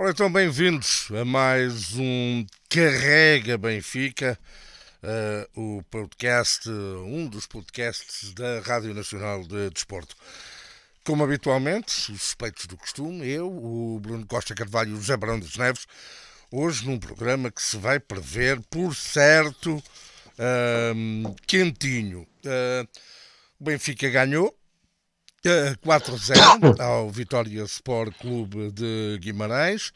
Ora então, bem-vindos a mais um Carrega Benfica, uh, o podcast, um dos podcasts da Rádio Nacional de Desporto. Como habitualmente, os suspeitos do costume, eu, o Bruno Costa Carvalho e o José Barão dos Neves, hoje num programa que se vai prever, por certo, uh, quentinho. Uh, o Benfica ganhou, 4-0 é, ao Vitória Sport Clube de Guimarães.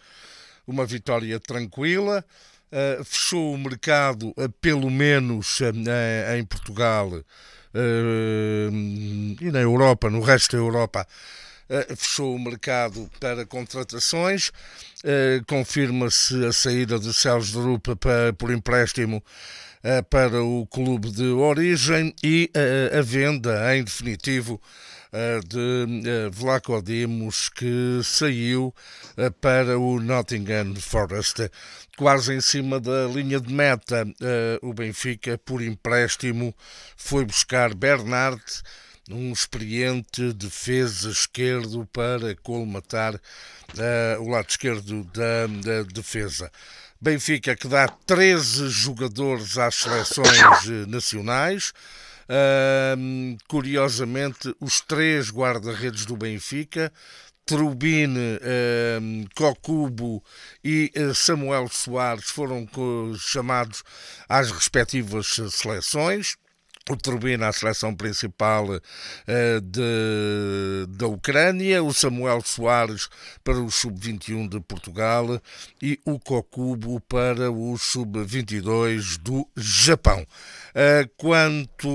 Uma vitória tranquila. Eh, fechou o mercado, eh, pelo menos eh, em Portugal e na Europa, no resto da Europa, fechou o mercado para contratações. Confirma-se a saída de Sérgio Drupa por empréstimo para o clube de origem e a venda, em definitivo, eh, de eh, Vlaco Dimos, que saiu eh, para o Nottingham Forest. Quase em cima da linha de meta, o Benfica, por empréstimo, foi buscar Bernard, um experiente defesa esquerdo, para colmatar o lado esquerdo da, da defesa. Benfica que dá 13 jogadores às seleções nacionais. Uh, curiosamente, os três guarda-redes do Benfica, Trubine, Kokubo Cocubo e eh, Samuel Soares foram chamados às respectivas seleções. O Trubina à seleção principal uh, de, da Ucrânia, o Samuel Soares para o Sub-21 de Portugal e o Cocubo para o Sub-22 do Japão. Eh, quanto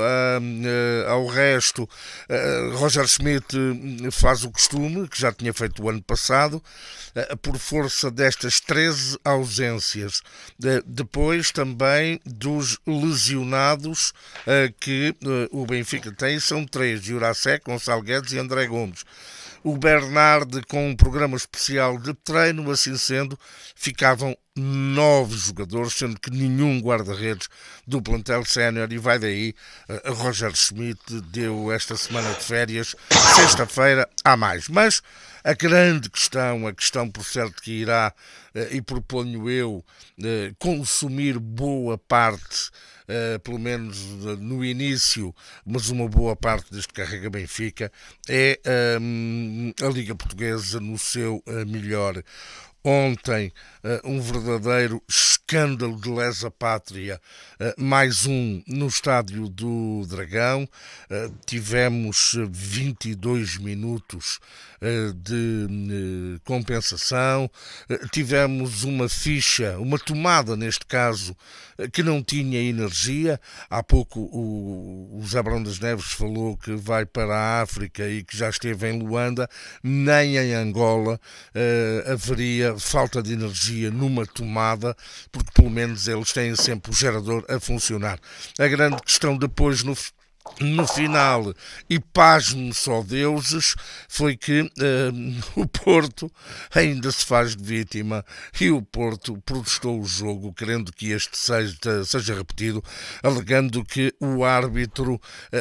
eh, ao resto, eh, Roger Schmidt hum, faz o costume, que já tinha feito o ano passado, por força destas 13 ausências. Depois também dos lesionados que o Benfica tem, são três: Jurasek, Gonçalves Guedes e André Gomes o Bernard com um programa especial de treino, assim sendo, ficavam nove jogadores, sendo que nenhum guarda-redes do plantel sénior, e vai daí, eh, Roger Schmidt deu esta semana de férias, sexta-feira, há mais. Mas a grande questão, a questão por certo que irá, eh, e proponho eu, eh, consumir boa parte eh, pelo menos no início, mas uma boa parte deste Carrega Benfica, é ehm, a Liga Portuguesa no seu eh, melhor ontem eh, um verdadeiro escândalo de lesa pátria, mais um no estádio do Dragão. Tivemos 22 minutos eh, de eh, compensação. Eh, tivemos uma ficha, uma tomada, neste caso, que não tinha energia. Há pouco o, Zé Brão das Neves falou que vai para a África e que já esteve em Luanda, nem em Angola haveria falta de energia numa tomada, porque pelo menos eles têm sempre o gerador a funcionar. A grande questão depois no no final, e pasmo só deuses, foi que uh, o Porto ainda se faz de vítima e o Porto protestou o jogo, querendo que este seja, seja repetido, alegando que o árbitro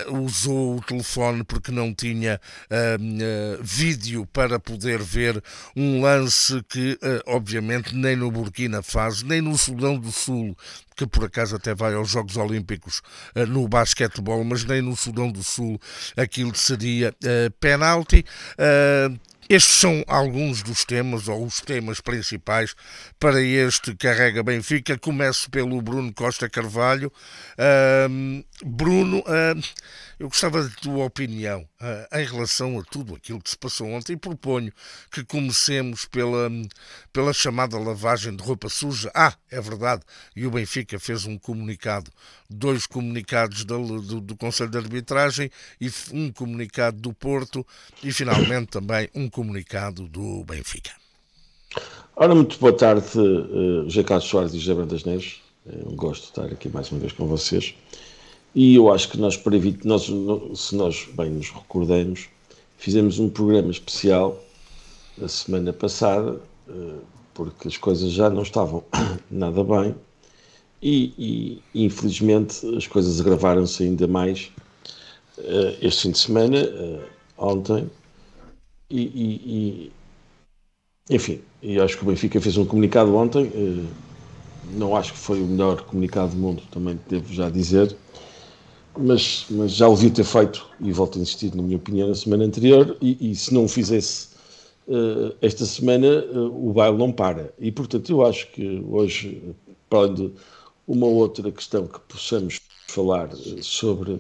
uh, usou o telefone porque não tinha uh, vídeo para poder ver um lance que, obviamente, nem no Burkina Faso, nem no Sudão do Sul que por acaso até vai aos Jogos Olímpicos eh, no basquetebol, mas nem no Sudão do Sul aquilo seria uh, penalti. Uh, estes são alguns dos temas, ou os temas principais, para este Carrega Benfica. Começo pelo Bruno Costa Carvalho. Uh, Bruno, eu gostava de tua opinião uh, em relação a tudo aquilo que se passou ontem e proponho que comecemos pela, pela chamada lavagem de roupa suja. Ah, é verdade, e o Benfica fez um comunicado, dois comunicados do, do Conselho de Arbitragem e um comunicado do Porto e finalmente também um comunicado do Benfica. Ora, muito boa tarde, uh, José Carlos Soares e José Brandas Neves. É eh, um gosto estar aqui mais uma vez com vocês. E eu acho que nós, para evitar, nós, se nós bem nos recordamos, fizemos um programa especial a semana passada, eh, porque as coisas já não estavam nada bem e, e infelizmente as coisas agravaram-se ainda mais eh, este fim de semana, eh, ontem, e, e, enfim, e acho que o Benfica fez um comunicado ontem, não acho que foi o melhor comunicado do mundo, também devo já dizer, mas, mas já o devia ter feito, e volto a insistir, na minha opinião, na semana anterior, e, e se não o fizesse uh, esta semana, uh, o baile não para. E, portanto, eu acho que hoje, para além de uma outra questão que possamos falar eh, sobre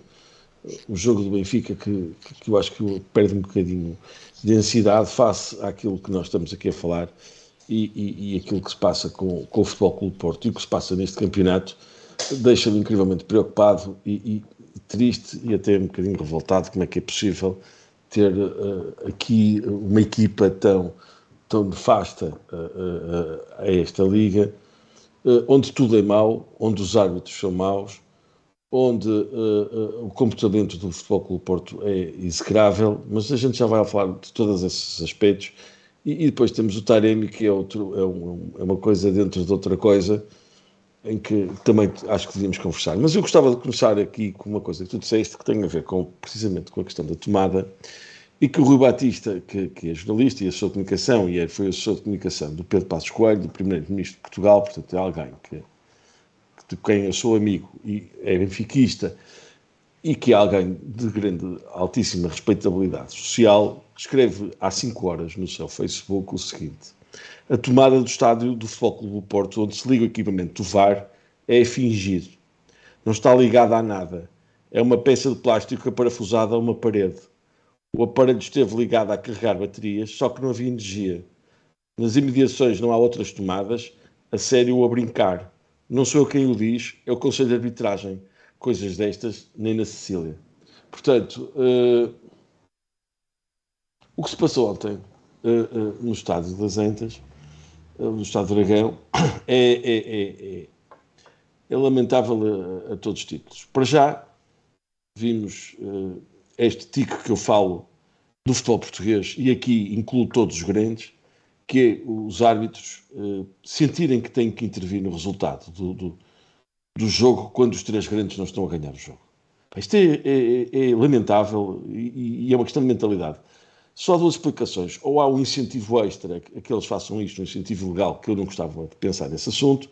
o jogo do Benfica, que, que eu acho que perde um bocadinho de ansiedade face àquilo que nós estamos aqui a falar e, e, e aquilo que se passa com, com o Futebol Clube Porto e o que se passa neste campeonato, deixa-me incrivelmente preocupado e, triste e até um bocadinho revoltado como é que é possível ter uh, aqui uma equipa tão, tão nefasta uh, uh, a esta liga, onde tudo é mau, onde os árbitros são maus, onde o comportamento do Futebol Clube Porto é execrável, mas a gente já vai falar de todos esses aspectos. E, e depois temos o Taremi, que é, outro, é, um, é uma coisa dentro de outra coisa, em que também acho que devíamos conversar. Mas eu gostava de começar aqui com uma coisa que tu disseste que tem a ver com, precisamente com a questão da tomada e que o Rui Batista, que, que é jornalista e assessor de comunicação, e é, foi assessor de comunicação do Pedro Passos Coelho, do primeiro-ministro de Portugal, portanto é alguém que, de quem eu sou amigo e é benfiquista e que é alguém de grande, altíssima respeitabilidade social, escreve há 5 horas no seu Facebook o seguinte a tomada do estádio do Futebol Clube do Porto, onde se liga o equipamento do VAR, é fingir. Não está ligada a nada. É uma peça de plástico aparafusada a uma parede. O aparelho esteve ligado a carregar baterias, só que não havia energia. Nas imediações não há outras tomadas, a sério ou a brincar. Não sou eu quem o diz, é o Conselho de Arbitragem. Coisas destas nem na Sicília. Portanto, uh, o que se passou ontem uh, uh, no estádio das Entas do Estado de Dragão, é, é, é, lamentável a, a, todos os títulos. Para já, vimos uh, este tico que eu falo do futebol português, e aqui incluo todos os grandes, que é os árbitros uh, sentirem que têm que intervir no resultado do, do, do, jogo quando os três grandes não estão a ganhar o jogo. Isto é, é lamentável e, e é uma questão de mentalidade. Só duas explicações. Ou há um incentivo extra que eles façam isto, um incentivo legal, que eu não gostava de pensar nesse assunto,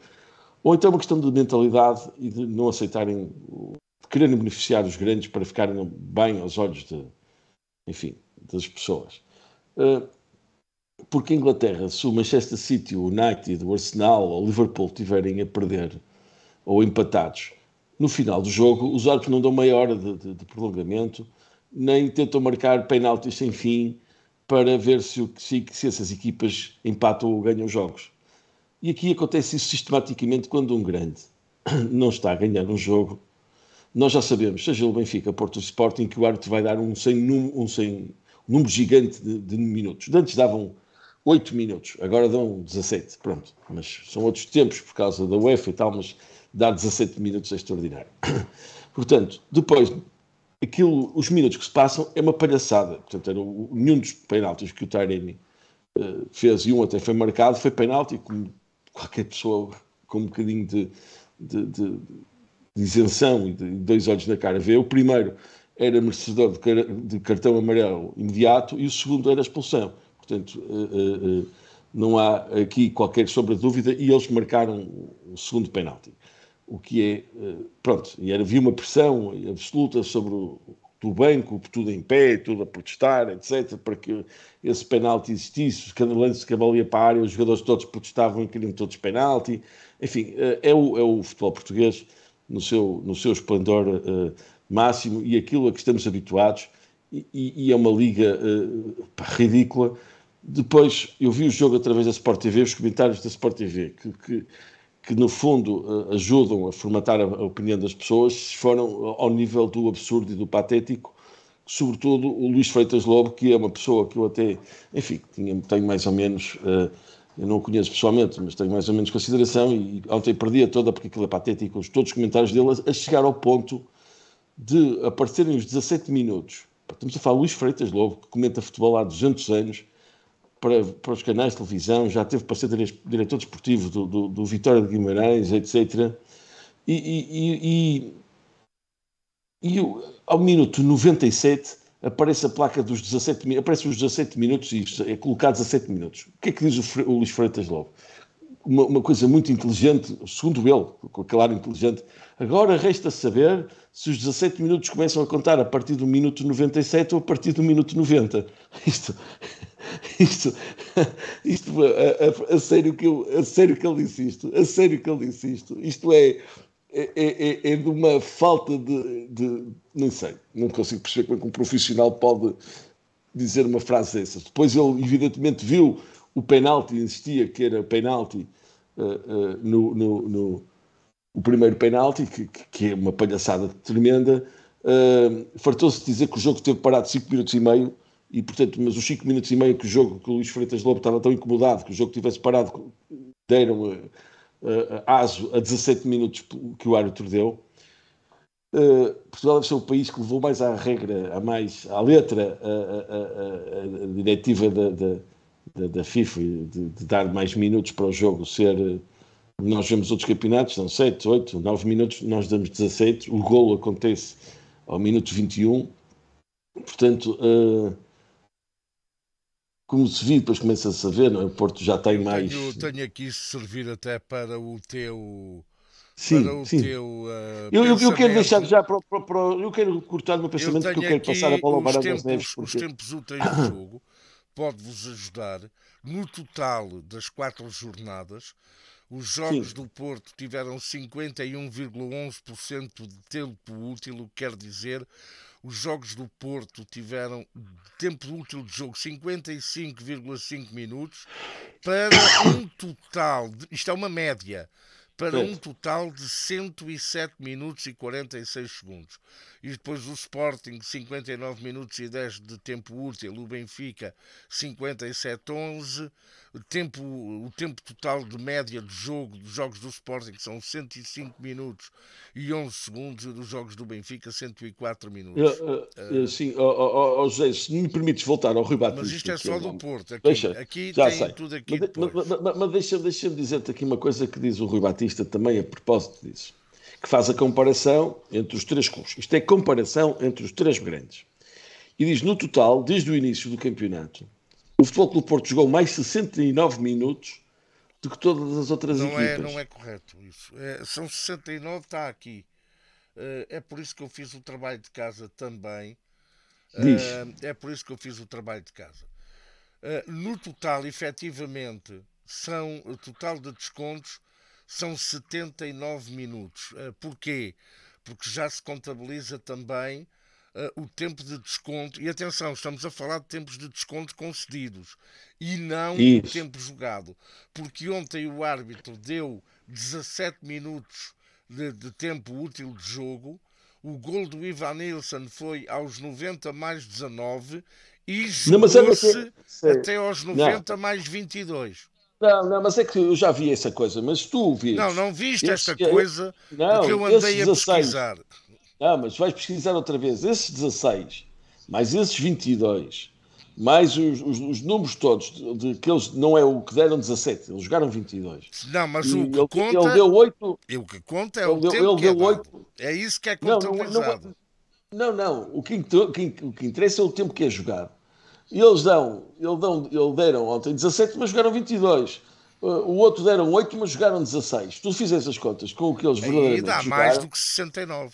ou então é uma questão de mentalidade e de não aceitarem, de quererem beneficiar os grandes para ficarem bem aos olhos de, enfim, das pessoas. Eh, porque a Inglaterra, se o Manchester City, o United, o Arsenal ou o Liverpool tiverem a perder ou empatados, no final do jogo, os árbitros não dão meia hora de, de, de prolongamento nem tentam marcar penaltis sem fim para ver se, se, se essas equipas empatam ou ganham jogos. E aqui acontece isso sistematicamente quando um grande não está a ganhar um jogo. Nós já sabemos, seja o Benfica, Porto Sporting, que o árbitro vai dar um, sem, um, sem, um número gigante de, de minutos. antes davam 8 minutos, agora dão 17, pronto. Mas são outros tempos por causa da UEFA e tal, mas dá 17 minutos é extraordinário. Portanto, depois, aquilo, os minutos que se passam é uma palhaçada. Portanto, o, nenhum dos penaltis que o Taini uh, eh, fez, e um até foi marcado, foi penalti, como qualquer pessoa com um bocadinho de, de, de, de isenção e de dois olhos na cara vê. O primeiro era merecedor de, cartão amarelo imediato e o segundo era expulsão. Portanto, uh, uh, não há aqui qualquer sombra de dúvida e eles marcaram o segundo penalti o que é, eh, pronto, e havia uma pressão absoluta sobre o do banco, tudo em pé, tudo a protestar, etc., para que esse penalti existisse, cada lance que a para a área, os jogadores todos protestavam e queriam todos penalti, enfim, eh, é o, é o futebol português no seu, no seu esplendor uh, máximo e aquilo a que estamos habituados, e, e é uma liga uh, ridícula. Depois, eu vi o jogo através da Sport TV, os comentários da Sport TV, que, que que no fundo eh, ajudam a formatar a opinião das pessoas foram eh, ao nível do absurdo e do patético, sobretudo o Luís Freitas Lobo, que é uma pessoa que eu até, enfim, tinha, tenho mais ou menos, eh, eu não o conheço pessoalmente, mas tenho mais ou menos consideração e ontem perdi a toda porque aquilo é patético, todos os comentários dele a chegar ao ponto de aparecerem os 17 minutos. Estamos a falar Luís Freitas Lobo, que comenta futebol há 200 anos, para, para os canais de televisão, já teve para ser diretor desportivo do, do, do Vitória de Guimarães, etc. E, e, e, e, ao minuto 97 aparece a placa dos 17 aparece os 17 minutos e é colocado 17 minutos. O que é que diz o, o Luís Freitas logo uma, uma, coisa muito inteligente, segundo ele, com claro, inteligente. Agora resta saber se os 17 minutos começam a contar a partir do minuto 97 ou a partir do minuto 90. Isto, isto, isto a, a, a sério que eu, a sério que ele insisto a sério que ele insisto isto. É, é, é, é, é, de uma falta de, de. Nem sei, não consigo perceber como é que um profissional pode dizer uma frase dessas. Depois ele, evidentemente, viu o penalti insistia que era penalti uh, uh, no, no, no, o primeiro penalti, que, que é uma palhaçada tremenda. Uh, fartou-se de dizer que o jogo teve parado 5 minutos e meio e, portanto, mas os 5 minutos e meio que o jogo, que o Luís Freitas Lobo estava tão incomodado que o jogo tivesse parado, deram uh, uh, aso a 17 minutos que o árbitro deu. Uh, Portugal deve ser o país que levou mais à regra, a mais à letra, a, a, a, a diretiva da, da, da, da FIFA, de, de, dar mais minutos para o jogo ser. Nós vemos outros campeonatos, são 7, 8, 9 minutos, nós damos 17, o golo acontece ao minuto 21, portanto, uh, como se viu, depois começa-se a ver, não? É? o Porto já tem mais. Tenho, tenho aqui servir até para o teu. Sim, para o sim. teu. Uh, eu, eu, eu, quero deixar já para, para, para, Eu quero cortar o meu pensamento, eu porque eu quero passar a bola ao Barão das Neves. Porque... Os tempos úteis do jogo pode vos ajudar. No total das quatro jornadas, os Jogos Sim. do Porto tiveram 51,11% de tempo útil, o que quer dizer os Jogos do Porto tiveram tempo útil de jogo 55,5 minutos para um total, de, isto é uma média, para um total de 107 minutos e 46 segundos e depois o Sporting 59 minutos e 10 de tempo útil, o Benfica 57-11, tempo, o tempo total de média de jogo dos jogos do Sporting são 105 minutos e 11 segundos e dos jogos do Benfica 104 minutos. Uh, sim, oh, oh, oh, José, se me permites voltar ao Rui Batista. Mas isto é só é do Porto, aqui, deixa, aqui já tem sei. tudo aqui mas, mas, mas, mas deixa-me deixa dizer-te aqui uma coisa que diz o Rui Batista também a propósito disso que faz a comparação entre os três clubes. Isto é comparação entre os três grandes. E diz, no total, desde o início do campeonato, o Futebol Clube Porto jogou mais 69 minutos do que todas as outras não é, equipas. É, não é correto isso. É, são 69, está aqui. Eh, é por isso que eu fiz o trabalho de casa também. Diz. Eh, é por isso que eu fiz o trabalho de casa. Eh, no total, efetivamente, são o total de descontos são 79 minutos. Eh, porquê? Porque já se contabiliza também eh, o tempo de desconto. E atenção, estamos a falar de tempos de desconto concedidos e não o tempo jogado. Porque ontem o árbitro deu 17 minutos de, de tempo útil de jogo. O gol do Ivan Nilsson foi aos 90 mais 19 e é jogou-se até aos 90 não. mais 22. Não, não, mas é que eu já vi essa coisa, mas tu viste. Não, não viste essa é- coisa não, porque eu andei a pesquisar. Não, mas vais pesquisar outra vez. Esses 16, mais esses 22, mais os, os, os números todos, de, de, que eles não é o que deram 17, eles jogaram 22. Não, mas e o que ele, conta. Ele deu 8. E o que conta é o ele deu, ele que é deu é 8. É isso que é contabilizado. Não, não, não, não, não o, que, o que interessa é o tempo que é jogado. E eles dão, eles dão, eles deram ontem 17, mas jogaram 22. Uh, o outro deram 8, mas jogaram 16. Tu fizeste as contas com o que eles verdadeiramente E dá mais do que 69.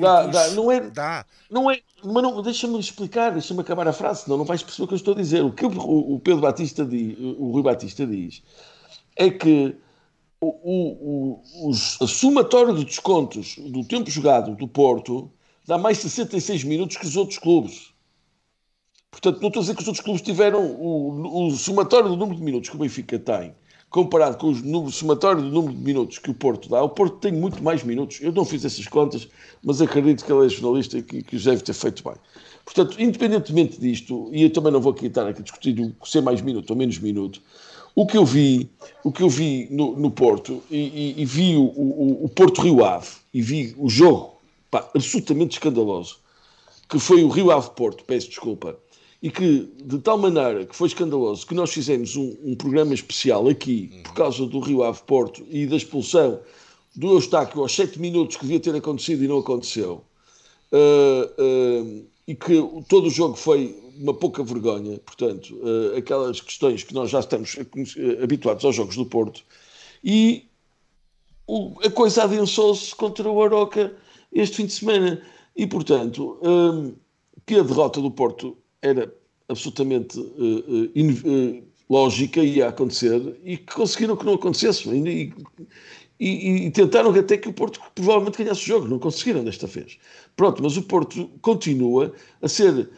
Dá, dá, não é, dá. Não é, mas não, deixa-me explicar, deixa-me acabar a frase, senão não vais perceber o que eu estou a dizer. O que o, Pedro Batista diz, o Rui Batista diz, é que o, o, os, a somatória de descontos do tempo jogado do Porto dá mais 66 minutos que os outros clubes. Portanto, não estou a dizer que os outros clubes tiveram o, o somatório do número de minutos que o Benfica tem, comparado com o somatório do número de minutos que o Porto dá. O Porto tem muito mais minutos. Eu não fiz essas contas, mas acredito que ele é jornalista e que, que os deve ter feito bem. Portanto, independentemente disto, e eu também não vou aqui estar aqui discutindo se é mais minuto ou menos minuto, o que eu vi, o que eu vi no, no Porto, e, e, e vi o, o, o, Porto Rio Ave, e vi o jogo pá, absolutamente escandaloso, que foi o Rio Ave Porto, peço desculpa, e que, de tal maneira que foi escandaloso, que nós fizemos um, um programa especial aqui, uhum. por causa do Rio Ave Porto e da expulsão do Eustáquio aos 7 minutos que devia ter acontecido e não aconteceu, uh, uh, e que todo o jogo foi uma pouca vergonha, portanto, uh, aquelas questões que nós já estamos habituados aos jogos do Porto, e o, a coisa adensou-se contra o Aroca este fim de semana, e portanto, um, que a derrota do Porto era absolutamente uh, uh, lógica e ia acontecer e que conseguiram que não acontecesse. E, e, e, tentaram até que o Porto provavelmente ganhasse o jogo, não conseguiram desta vez. Pronto, mas o Porto continua a ser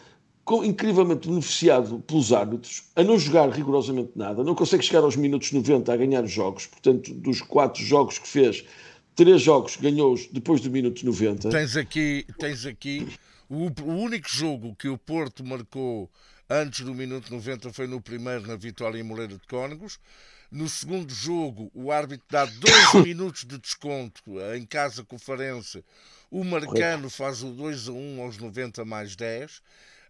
incrivelmente beneficiado pelos árbitros, a não jogar rigorosamente nada, não consegue chegar aos minutos 90 a ganhar os jogos, portanto, dos quatro jogos que fez, três jogos ganhou depois do minuto 90. Tens aqui, tens aqui o, o único jogo que o Porto marcou antes do minuto 90 foi no primeiro, na vitória em Moreira de Cónegos. No segundo jogo, o árbitro dá dois minutos de desconto eh, em casa com o Farense. O Marcano faz o 2 a 1 aos 90 mais 10.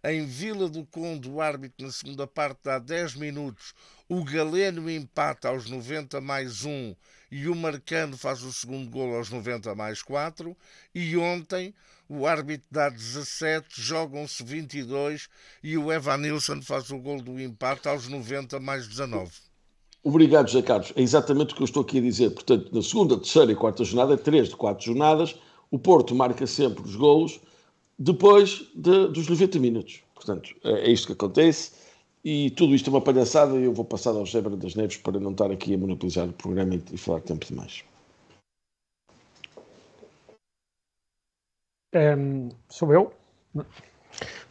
Em Vila do Conde, o árbitro na segunda parte dá 10 minutos. O Galeno empata aos 90 mais 1 e o Marcano faz o segundo gol aos 90 mais 4. E ontem o árbitro dá 17, jogam-se 22 e o Evanilson faz o gol do empate aos 90 mais 19. Obrigado, José Carlos. É exatamente o que eu estou aqui a dizer. Portanto, na segunda, terceira e quarta jornada, três de quatro jornadas, o Porto marca sempre os golos, depois de, dos 90 minutos. Portanto, é, é isto que acontece e tudo isto é uma palhaçada e eu vou passar ao Zebra das Neves para não estar aqui a monopolizar o programa e, e falar tempo demais. Um, ehm, sou eu?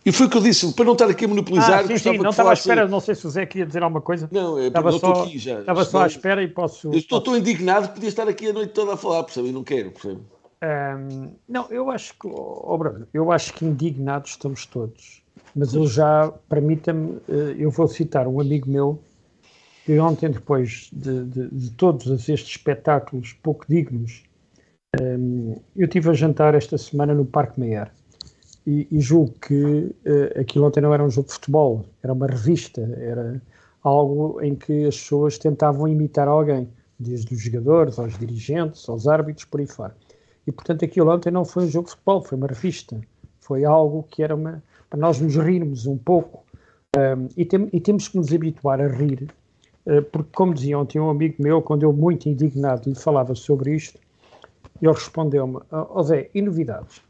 E foi o que eu disse, para não estar aqui a monopolizar. Ah, sim, sim, não estava à espera, assim... não sei se o Zé queria dizer alguma coisa. Não, é, estava só, aqui já. Estava só à espera e posso. Eu estou posso... tão indignado que podia estar aqui a noite toda a falar, percebe? Eu não quero, percebe? Um, não, eu acho que, oh Bruno, eu acho que indignados estamos todos. Mas eu já, permita-me, eh, eu vou citar um amigo meu que ontem, depois de, de, de todos estes espetáculos pouco dignos, um, eu tive a jantar esta semana no Parque Meyer. E, e, julgo que uh, aquilo ontem não era um jogo de futebol, era uma revista, era algo em que as pessoas tentavam imitar alguém, desde os jogadores aos dirigentes, aos árbitros, por aí fora. E, portanto, aquilo ontem não foi um jogo de futebol, foi uma revista. Foi algo que era uma, para nós nos rirmos um pouco. Um, e, tem, e, temos que nos habituar a rir, uh, porque, como dizia ontem um amigo meu, quando eu, muito indignado, lhe falava sobre isto, ele respondeu-me: oh, oh Zé, e novidades?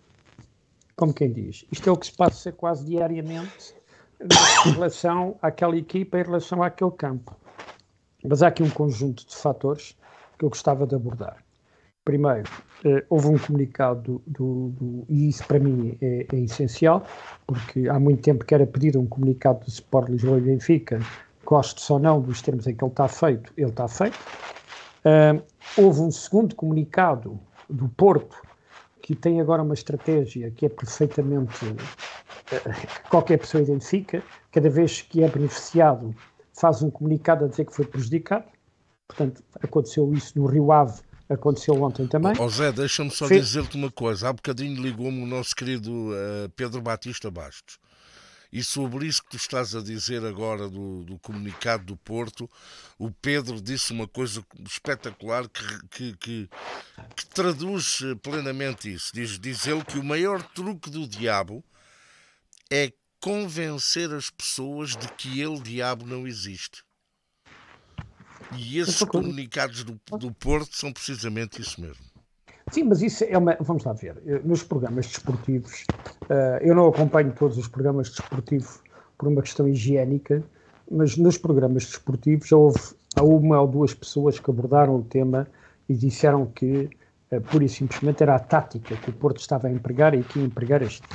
Como quem diz, isto é o que se passa quase diariamente em relação àquela equipa, em relação àquele campo. Mas há aqui um conjunto de fatores que eu gostava de abordar. Primeiro, eh, houve um comunicado do, do, e isso para mim é, é, essencial, porque há muito tempo que era pedido um comunicado do Sport Lisboa e Benfica, gosto ou não dos termos em que ele está feito, ele está feito. Uh, houve um segundo comunicado do Porto, que tem agora uma estratégia que é perfeitamente. Uh, qualquer pessoa identifica, cada vez que é beneficiado, faz um comunicado a dizer que foi prejudicado. Portanto, aconteceu isso no Rio Ave aconteceu ontem também. Oh, José, deixa-me só Fe... dizer-te uma coisa. Há bocadinho ligou-me o nosso querido uh, Pedro Batista Bastos. E sobre isso que tu estás a dizer agora do, do comunicado do Porto, o Pedro disse uma coisa espetacular que, que, que, que traduz eh, plenamente isso. Diz, diz ele que o maior truque do diabo é convencer as pessoas de que ele, diabo, não existe. E esses comunicados do, do Porto são precisamente isso mesmo. Sim, mas isso é uma. Vamos lá ver. Eh, nos programas desportivos, uh, eu não acompanho todos os programas desportivos por uma questão higiênica, mas nos programas desportivos houve uma ou duas pessoas que abordaram o tema e disseram que, uh, pura e simplesmente, era a tática que o Porto estava a empregar e que ia empregar este.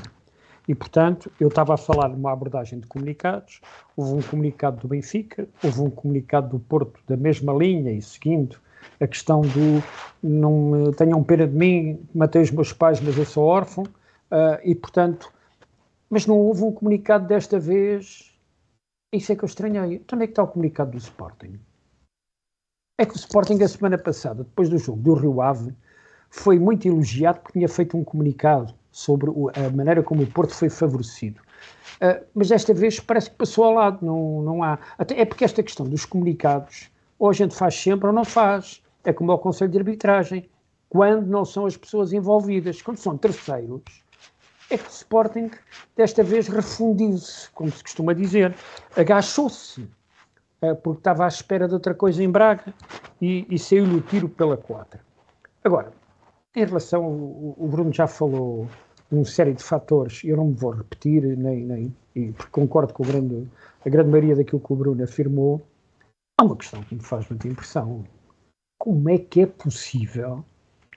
E, portanto, eu estava a falar de uma abordagem de comunicados, houve um comunicado do Benfica, houve um comunicado do Porto da mesma linha e seguindo a questão do não eh, tenham pena de mim, matei os meus pais, mas eu sou órfão, uh, e, portanto, mas não houve um comunicado desta vez, isso é que eu estranhei. Então, onde é que está o comunicado do Sporting? É que o Sporting, a semana passada, depois do jogo do Rio Ave, foi muito elogiado porque tinha feito um comunicado sobre a maneira como o Porto foi favorecido. Uh, mas desta vez parece que passou ao lado, não, não há. Até é porque esta questão dos comunicados, ou a gente faz sempre ou não faz. É como ao Conselho de Arbitragem, quando não são as pessoas envolvidas, quando são terceiros, é que o Sporting desta vez refundiu-se, como se costuma dizer, agachou-se, uh, ah, porque estava à espera de outra coisa em Braga e, e saiu-lhe o tiro pela quadra. Agora, em relação, o Bruno já falou uma série de fatores, eu não me vou repetir, nem, nem e concordo com grande, a grande maioria daquilo que o Bruno afirmou. Há uma questão que me faz muita impressão. Como é que é possível?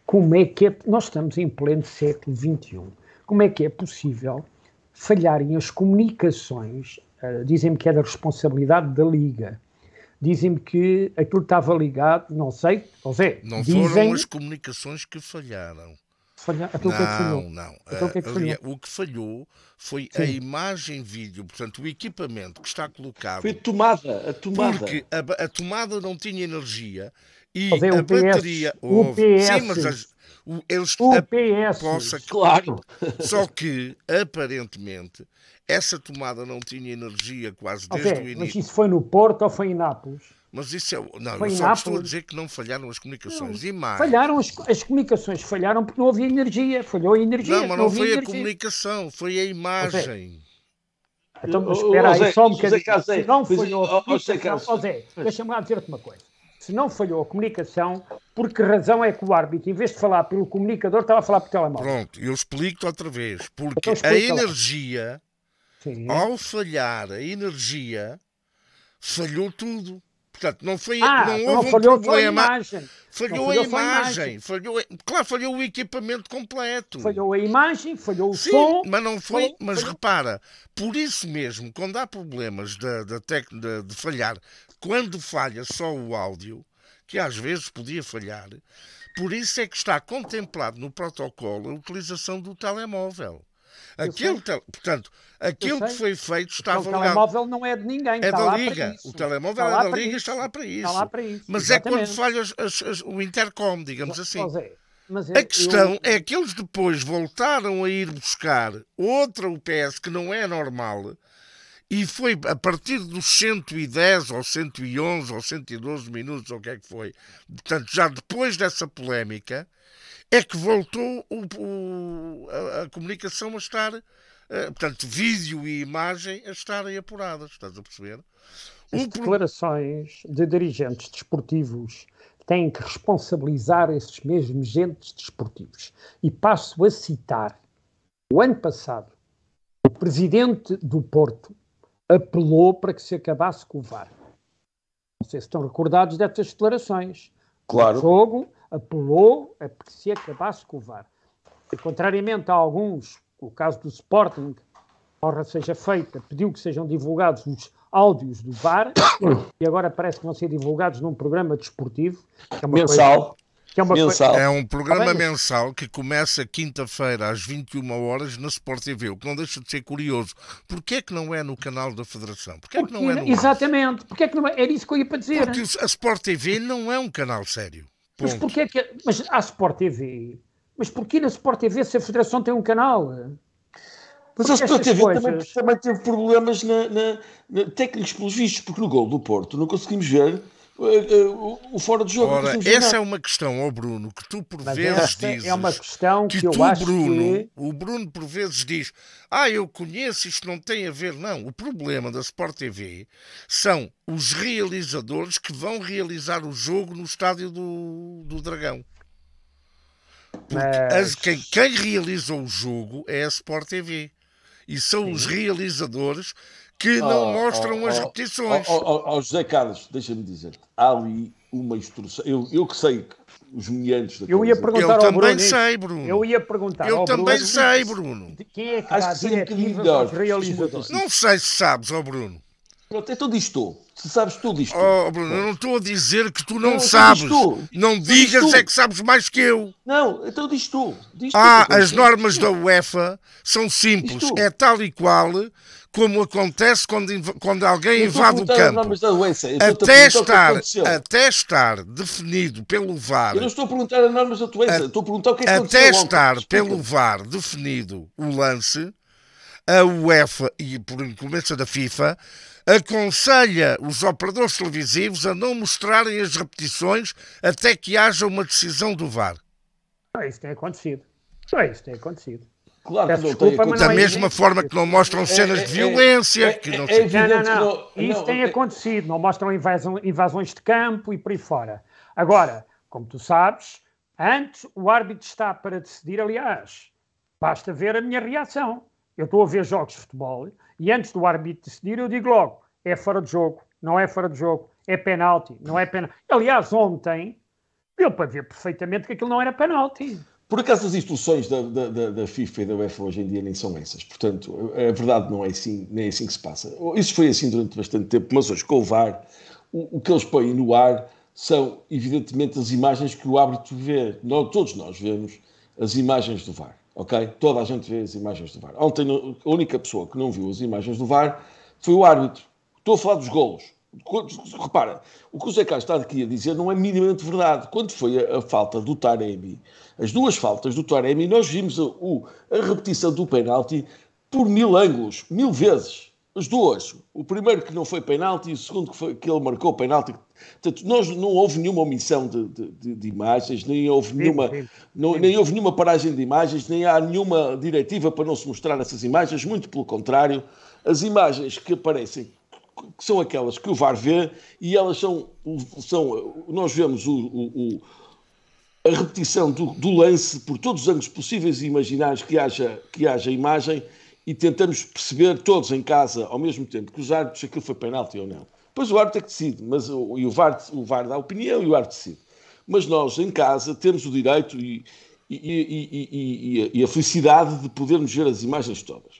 Como é que é, nós estamos em pleno século XXI? Como é que é possível falharem as comunicações? Uh, Dizem-me que é da responsabilidade da Liga dizem-me que aquilo estava ligado, não sei, não sei. Não dizem... foram as comunicações que falharam. Falha... não, que é que falhou? não. Então, que é que ah, falhou? o que falhou foi Sim. a imagem vídeo, portanto, o equipamento que está colocado. Foi a tomada, a tomada. Porque a, a tomada não tinha energia e é a bateria. O PS. Sim, mas as, o, eles. O PS. Possa, claro. Só que, aparentemente, essa tomada não tinha energia quase desde okay, o início. Mas isso foi no Porto ou foi em Nápoles? Mas isso é. Não, foi eu só estou a dizer que não falharam as comunicações. Não, e mais. Falharam as, as, comunicações, falharam porque não havia energia. Falhou a energia. Não, mas não, não foi a energia. comunicação, foi a imagem. Okay. Então, mas espera aí, só um bocadinho. Se não falhou a comunicação. José, deixa-me lá dizer-te uma coisa. Se não falhou a comunicação, por que razão é que o árbitro, em vez de falar pelo comunicador, estava a falar pelo telemóvel? Pronto, eu explico-te outra vez. Então porque então, a energia Sim. Ao falhar a energia, falhou tudo. Portanto, não, foi, ah, não houve não um problema. A imagem. Falhou, falhou a imagem. Falhou, claro, falhou o equipamento completo. Falhou a imagem, falhou o Sim, som. Mas não foi. mas falhou. repara, por isso mesmo, quando há problemas de, de, tec, de, de falhar, quando falha só o áudio, que às vezes podia falhar, por isso é que está contemplado no protocolo a utilização do telemóvel. Aquilo, te, portanto, aquilo que foi feito estava legal. O telemóvel legal. não é de ninguém. É da Liga. O telemóvel está é da Liga e está lá para isso. Está lá para isso. Mas Exatamente. é quando falha as, as, o intercom, digamos assim. é. Mas a questão eu... é que eles depois voltaram a ir buscar outra UPS que não é normal e foi a partir dos 110 ou 111 ou 112 minutos, ou o que é que foi, portanto, já depois dessa polémica, é que voltou o, o, a, a, comunicação a estar, uh, portanto, vídeo e imagem a estarem apuradas, estás a perceber? As declarações de dirigentes desportivos têm que responsabilizar esses mesmos agentes desportivos. E passo a citar: o ano passado, o presidente do Porto apelou para que se acabasse com o VAR. Não sei se estão recordados destas declarações. Claro. O jogo apelou a que se acabasse com o VAR. E, contrariamente a alguns, o caso do Sporting, honra seja feita, pediu que sejam divulgados os áudios do VAR e agora parece que vão ser divulgados num programa desportivo. É mensal. É coisa, é, mensal. Coisa... é, um programa mensal que começa quinta-feira às 21 horas na Sport TV, o que não deixa de ser curioso. Porquê é que não é no canal da Federação? Porquê é que não é no... Exatamente. Porquê é que não é? Era isso que eu ia para dizer. Porque hein? a Sport TV não é um canal sério. Mas porquê que. É- mas há Sport TV. Mas porquê na Sport TV se a Federação tem um canal? Mas porque a Sport TV coisas... também, também, teve problemas na, na, na, técnicos pelos vistos, porque no gol do Porto não conseguimos ver eh, eh, o fora de jogo. Ora, essa é uma questão, ó oh Bruno, que tu por Mas vezes é dizes. É uma questão que, que eu tu, acho Bruno, que... O Bruno por vezes diz: Ah, eu conheço, isto não tem a ver. Não, o problema da Sport TV são os realizadores que vão realizar o jogo no estádio do, do Dragão. Porque Mas... as, quem, quem realiza o jogo é a Sport TV. E são Sim. os realizadores que oh, não mostram oh, as oh, repetições. Ó oh, oh, José Carlos, deixa-me dizer, há ali uma instrução. Eu, eu que sei que os meandros da Eu ia perguntar eu ao também Bruno, sei, Bruno. Eu ia perguntar. Eu também Bruno, sei, Bruno. Quem é que Acho que seria assim. Não sei se sabes, ó oh Bruno. Pronto, então diz tu. Se sabes tudo isto. Oh, Bruno, eu não estou a dizer que tu não, não então sabes. Não então digas é que sabes mais que eu. Não, então diz tu. Diz ah, tu, as normas da UEFA são simples. É tal e qual como acontece quando, quando alguém invade o campo. Até estar, até estar definido pelo VAR. Eu não estou a perguntar as normas da doença, a, estou a perguntar o que é que Até estar pelo VAR definido o lance, a UEFA e por incumbência da FIFA aconselha os operadores televisivos a não mostrarem as repetições até que haja uma decisão do VAR. Isso tem acontecido. Isso tem acontecido. Claro não Da é mesma forma que não mostram é, cenas é, de é, violência. É, que não, é, não, não, não, não. Isso tem acontecido. Não mostram invasão, invasões de campo e por aí fora. Agora, como tu sabes, antes o árbitro está para decidir, aliás, basta ver a minha reação. Eu estou a ver jogos de futebol e antes do árbitro decidir eu digo logo, é fora de jogo, não é fora de jogo, é penalti, não é penalti. Aliás, ontem deu para ver perfeitamente que aquilo não era penalti. Por acaso, as instruções da, da, da, FIFA e da UEFA hoje em dia nem são essas. Portanto, a verdade não é assim, nem é assim que se passa. Isso foi assim durante bastante tempo, mas hoje, com o VAR, o, o que eles põem no ar são, evidentemente, as imagens que o árbitro vê. Não, todos nós vemos as imagens do VAR, ok? Toda a gente vê as imagens do VAR. Ontem, a única pessoa que não viu as imagens do VAR foi o árbitro. Estou a falar dos golos. Repara, o que o Zé Carlos está aqui a dizer não é minimamente verdade. Quando foi a, a falta do Taremi, as duas faltas do Taremi, nós vimos a, o, a repetição do penalti por mil ângulos, mil vezes. As duas. O primeiro que não foi penalti e o segundo que, foi, que ele marcou penalti. Portanto, nós, não houve nenhuma omissão de, de, de imagens, nem houve, sim, nenhuma, sim. Não, nem houve nenhuma paragem de imagens, nem há nenhuma diretiva para não se mostrar essas imagens. Muito pelo contrário, as imagens que aparecem que são aquelas que o VAR vê e elas são. são nós vemos o, o, o a repetição do, do, lance por todos os ângulos possíveis e imaginários que haja, que haja imagem e tentamos perceber todos em casa ao mesmo tempo que os árbitros aquilo foi penalti ou não. Pois o árbitro é que decide, mas, o, e o VAR, o VAR dá opinião e o árbitro decide. Mas nós em casa temos o direito e, e, e, e a felicidade de podermos ver as imagens todas.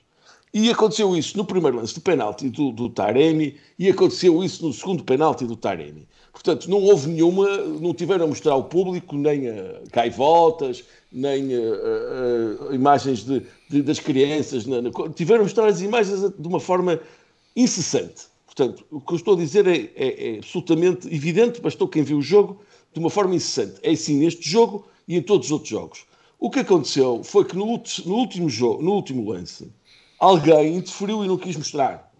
E aconteceu isso no primeiro lance de penalti do, do Taremi e aconteceu isso no segundo penalti do Taremi. Portanto, não houve nenhuma, não tiveram a mostrar ao público nem a eh, gaivotas, nem eh, eh, imagens de, de, das crianças, na, na, tiveram a mostrar as imagens de uma forma incessante. Portanto, o que eu estou a dizer é, é, é absolutamente evidente, bastou quem viu o jogo, de uma forma incessante. É assim neste jogo e em todos os outros jogos. O que aconteceu foi que no, no último, jogo, no último lance, alguém interferiu e não quis mostrar.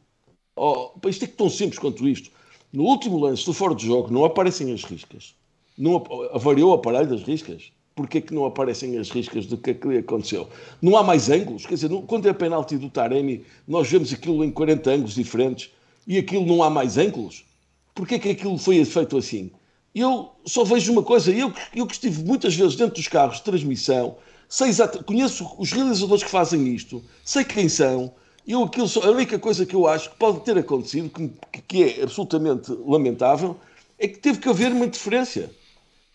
Oh, isto é tão simples quanto isto. No último lance do fora de jogo não aparecem as riscas. Não avariou o aparelho das riscas. Porquê que não aparecem as riscas do que é aconteceu? Não há mais ângulos. Quer dizer, quando é a penalti do Taremi, nós vemos aquilo em 40 ângulos diferentes e aquilo não há mais ângulos. Porquê que aquilo foi feito assim? Eu só vejo uma coisa. Eu, eu que estive muitas vezes dentro dos carros de transmissão, sei exato, conheço os realizadores que fazem isto, sei quem são. Eu, aquilo, a única coisa que eu acho que pode ter acontecido, que, que é absolutamente lamentável, é que teve que haver uma interferência.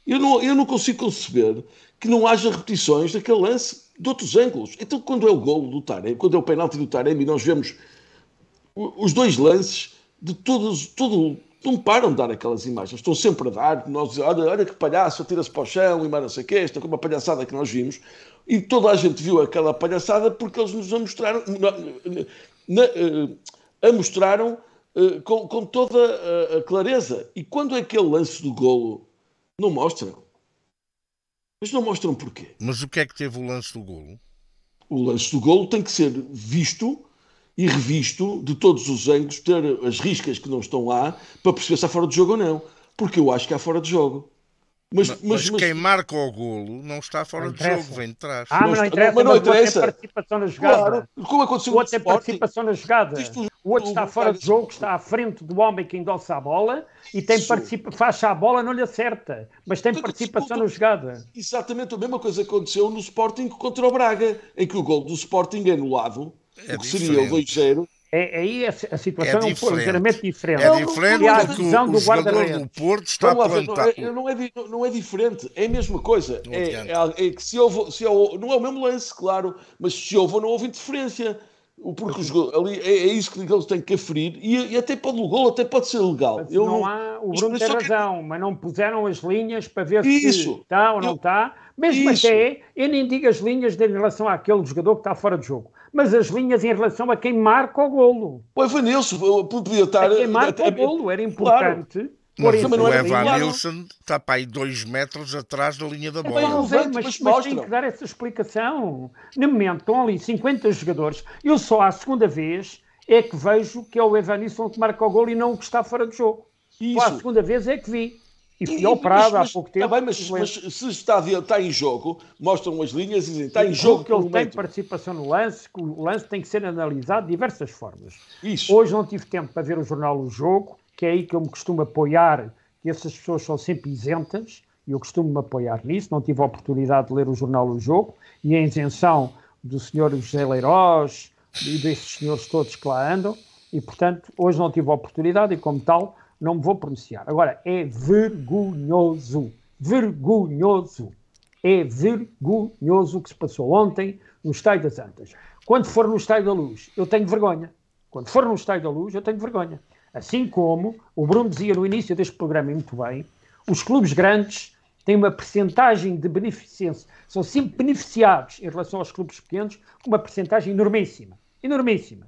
Eu não, eu não consigo conceber que não haja repetições daquele lance de outros ângulos. Então, quando é o golo do Taremi, quando é o penalti do Taremi, nós vemos os dois lances de todos, todo, não param de dar aquelas imagens, estão sempre a dar, nós olha, olha que palhaço, atira-se para o chão e mais não sei o quê, esta é como a palhaçada que nós vimos, e toda a gente viu aquela palhaçada porque eles nos a mostraram, na, na, eh, a mostraram eh, com, com toda a, a, clareza. E quando é que o lance do golo, não mostram. Mas não mostram porquê. Mas o que é que teve o lance do golo? O lance do golo tem que ser visto e revisto de todos os ângulos, ter as riscas que não estão lá, para perceber se há fora de jogo ou não. Porque eu acho que há fora de jogo. Mas, mas, mas, mas quem marca o golo não está fora não de jogo, vem de trás. Ah, mas não interessa, mas não interessa. participação na jogada. Claro. Como aconteceu o outro tem participação na jogada. O outro está fora de jogo, está à frente do homem que endossa a bola e tem participa, faixa a bola, não lhe acerta, mas tem então, participação na jogada. Exatamente a mesma coisa aconteceu no Sporting contra o Braga, em que o gol do Sporting é anulado é o que diferente. seria o 2 é, é, aí a, a situação é, é um pouco ligeiramente diferente. É diferente a porque o, do guarda jogador do Porto está a plantado. Não, é, não, é, não é diferente, é a mesma coisa. É, é, que se houve, se houve, não é o mesmo lance, claro, mas se houve ou não houve interferência. Porque os gol, ali, é, é, isso que eles têm que aferir e, e até pode o gol até pode ser legal. Mas eu não, há, o Bruno tem razão, que... mas não puseram as linhas para ver isso. se está ou não está. Mesmo isso. até, eu nem digo as linhas em relação àquele jogador que está fora de jogo mas as linhas em relação a quem marca o golo. O Evanilson, o proprietário. A quem marca o golo, era importante. Claro. Mas isso, o Evanilson está para aí dois metros atrás da linha da então, bola. É bem, sei, mas, mas, tem que dar essa explicação. No momento estão ali 50 jogadores. Eu só à segunda vez é que vejo que é o Evanilson que marca o golo e não o que está fora de jogo. Isso. Só à segunda vez é que vi. E fui ao Prado mas, há pouco tempo. Está bem, mas, mas, se está, está em jogo, mostram as linhas e dizem está em jogo. Que ele momento. tem participação no lance, que o lance tem que ser analisado de diversas formas. Isso. Hoje não tive tempo para ver o jornal O Jogo, que é aí que eu me costumo apoiar, que essas pessoas são sempre isentas, e eu costumo me apoiar nisso. Não tive a oportunidade de ler o jornal O Jogo, e a isenção do senhor José Leiroz e desses senhores todos que lá andam, e portanto hoje não tive a oportunidade, e como tal não me vou pronunciar. Agora, é vergonhoso, vergonhoso. É vergonhoso o que se passou ontem no Estádio das Antas. Quando for no Estádio da Luz, eu tenho vergonha. Quando for no Estádio da Luz, eu tenho vergonha. Assim como o Bruno dizia no início deste programa, e muito bem, os clubes grandes têm uma percentagem de beneficência, são sempre beneficiados em relação aos clubes pequenos, com uma percentagem enormíssima, enormíssima.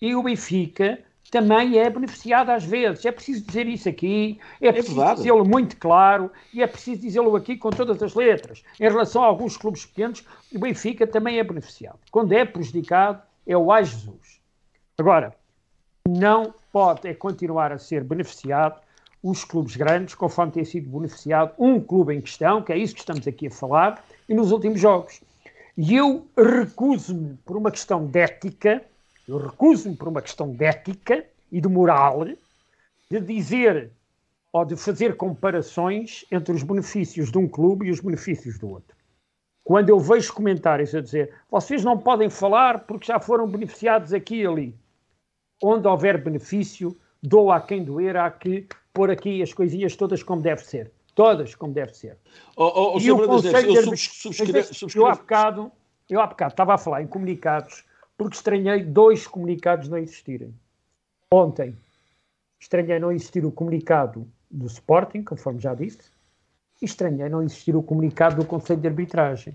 E o Benfica também é beneficiada às vezes. É preciso dizer isso aqui, é, é preciso dizê-lo muito claro e é preciso dizê-lo aqui com todas as letras. Em relação a alguns clubes pequenos, o Benfica também é beneficiado. Quando é prejudicado, é o Ai Jesus. Agora, não pode é continuar a ser beneficiado os clubes grandes, conforme tem sido beneficiado um clube em questão, que é isso que estamos aqui a falar, e nos últimos jogos. E eu recuso-me, por uma questão de ética, eu recuso-me por uma questão de ética e de moral de dizer ou de fazer comparações entre os benefícios de um clube e os benefícios do outro. Quando eu vejo comentários a dizer vocês não podem falar porque já foram beneficiados aqui e ali. Onde houver benefício, dou a quem doer, há que pôr aqui as coisinhas todas como deve ser. Todas como deve ser. Oh, oh, oh e o Conselho de Eu, eu, eu há bocado estava a falar em comunicados porque estranhei dois comunicados não existirem. Ontem, estranhei não existir o comunicado do Sporting, conforme já disse, e estranhei não existir o comunicado do Conselho de Arbitragem.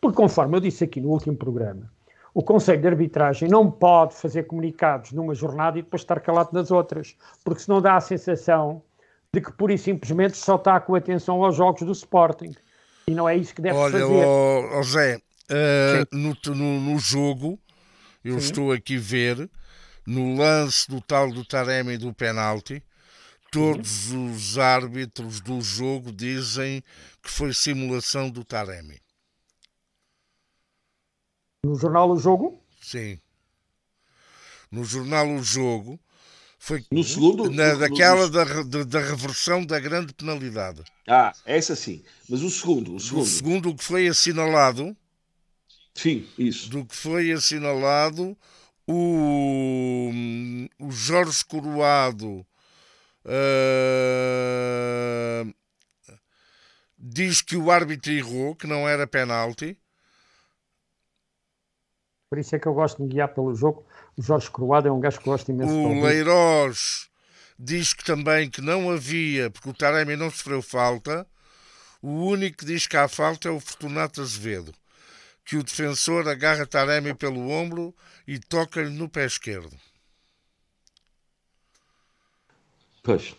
Porque, conforme eu disse aqui no último programa, o Conselho de Arbitragem não pode fazer comunicados numa jornada e depois estar calado nas outras, porque senão dá a sensação de que pura e simplesmente só está com atenção aos jogos do Sporting. E não é isso que deve Olha, fazer. Olha, José, uh, no, no, no, jogo eu Sim. estou aqui a ver no lance do tal do Taremi do penalti. Todos Sim. os árbitros do jogo dizem que foi simulação do Taremi. No jornal O Jogo? Sim. No jornal O Jogo foi no segundo, na, daquela da, da, da, reversão da grande penalidade. Ah, essa sim. Mas o segundo, o segundo. O segundo que foi assinalado Sim, isso. Do que foi assinalado o, o Jorge Coroado. Uh, diz que o árbitro errou, que não era penalti. Por isso é que eu gosto de guiar pelo jogo. O Jorge Coroado é um gajo que gosta imenso. O Leiroz diz que também que não havia, porque o Taremi não sofreu falta. O único que diz que há falta é o Fortunato Azevedo que o defensor agarra Taremi pelo ombro e toca-lhe no pé esquerdo. Pois.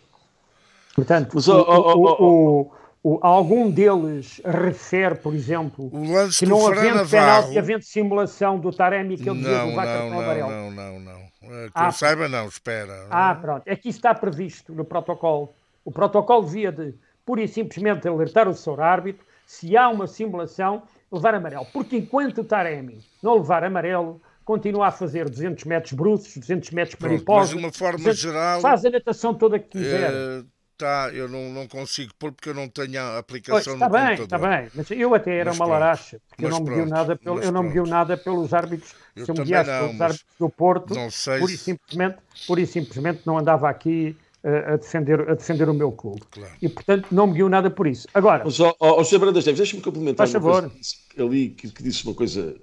Portanto, Mas, oh, oh, oh, o, o, o, algum deles refere, por exemplo, o lance que não havendo penalti, havendo simulação do Taremi que ele não, levar não, cartão amarelo. Não, não, não. É, que ah, eu saiba, não, espera. Ah, pronto. Aqui é está previsto no protocolo. O protocolo via de, pura e simplesmente, alertar o senhor árbitro se há uma simulação levar amarelo. Porque enquanto o Taremi não levar amarelo, continua a fazer 200 metros brutos, 200 metros mariposa. Mas de uma forma 200... geral. Faz a natação toda que quiser. É, tá, eu não, não consigo pôr porque eu não tenho a aplicação pois, tá no bem, Está bem, mas eu até era mas uma pronto, laracha, porque eu não, pronto, me guio nada pelo, eu não me guio nada pelos árbitros. Eu se eu me guiasse pelos árbitros do Porto, não sei pura, e simplesmente, pura e simplesmente não andava aqui a, defender, a defender o meu clube. Claro. E, portanto, não me guiou nada por isso. Agora... Mas, ó, ó, José Brandas Neves, deixa-me complementar uma favor. coisa ali que, que disse uma coisa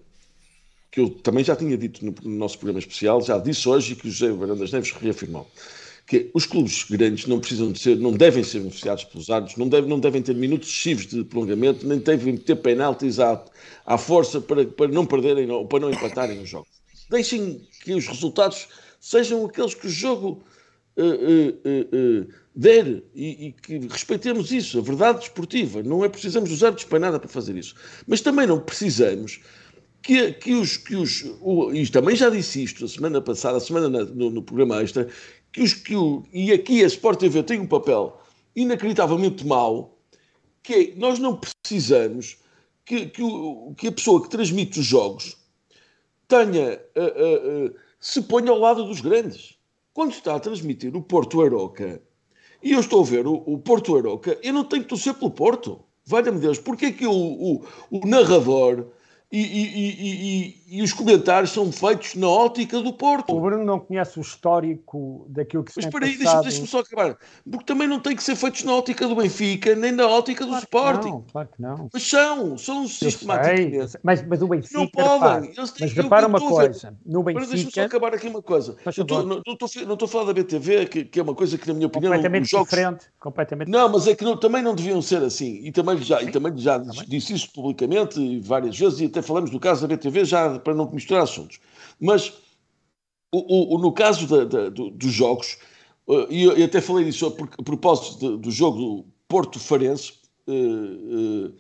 que eu também já tinha dito no, no nosso programa especial, já disse hoje e que o José Brandas Neves reafirmou que os clubes grandes não precisam de ser, não devem ser beneficiados pelos árbitros, não, devem não devem ter minutos excessivos de prolongamento, nem devem ter penaltis à, à força para, para não perderem ou para não empatarem os jogos. Deixem que os resultados sejam aqueles que o jogo uh, e, e, que respeitemos isso, a verdade desportiva. Não é precisamos usar despanada para fazer isso. Mas também não precisamos que, que os. Que os o, e também já disse isto a semana passada, a semana na, no, no, programa extra, que os que o, E aqui a Sport TV tem um papel inacreditavelmente mau, que é, nós não precisamos que, que, o, que a pessoa que transmite os jogos tenha. Uh, uh, uh, se ponha ao lado dos grandes quando está a transmitir o Porto Aroca, e eu estou a ver o, o Porto Aroca, eu não tenho que torcer pelo Porto. Valha-me Deus, porque é que o, o, o narrador e, e, e, e os comentários são feitos na ótica do Porto. O Bruno não conhece o histórico daquilo que se Mas espera aí, deixa-me deixa só acabar. Porque também não tem que ser feitos na ótica do Benfica, nem na ótica claro do Sporting. não, claro que não. Mas são, são sistematicamente. Mas, mas o Benfica... Não podem. Repara, mas eu, repara uma coisa, no Benfica... deixa-me só acabar aqui uma coisa. Tô, não estou a falar da BTV, que, que, é uma coisa que, na minha opinião... Completamente jogos... diferente. Completamente não, mas é que não, também não deviam ser assim. E também já, e também já também. disse isso publicamente várias vezes, e até falamos do caso da BTV já para não misturar assuntos. Mas o, o, no caso da, da, do, dos jogos, eh, e eu, eu, até falei disso a, propósito de, do jogo Porto Farense, eh, eh,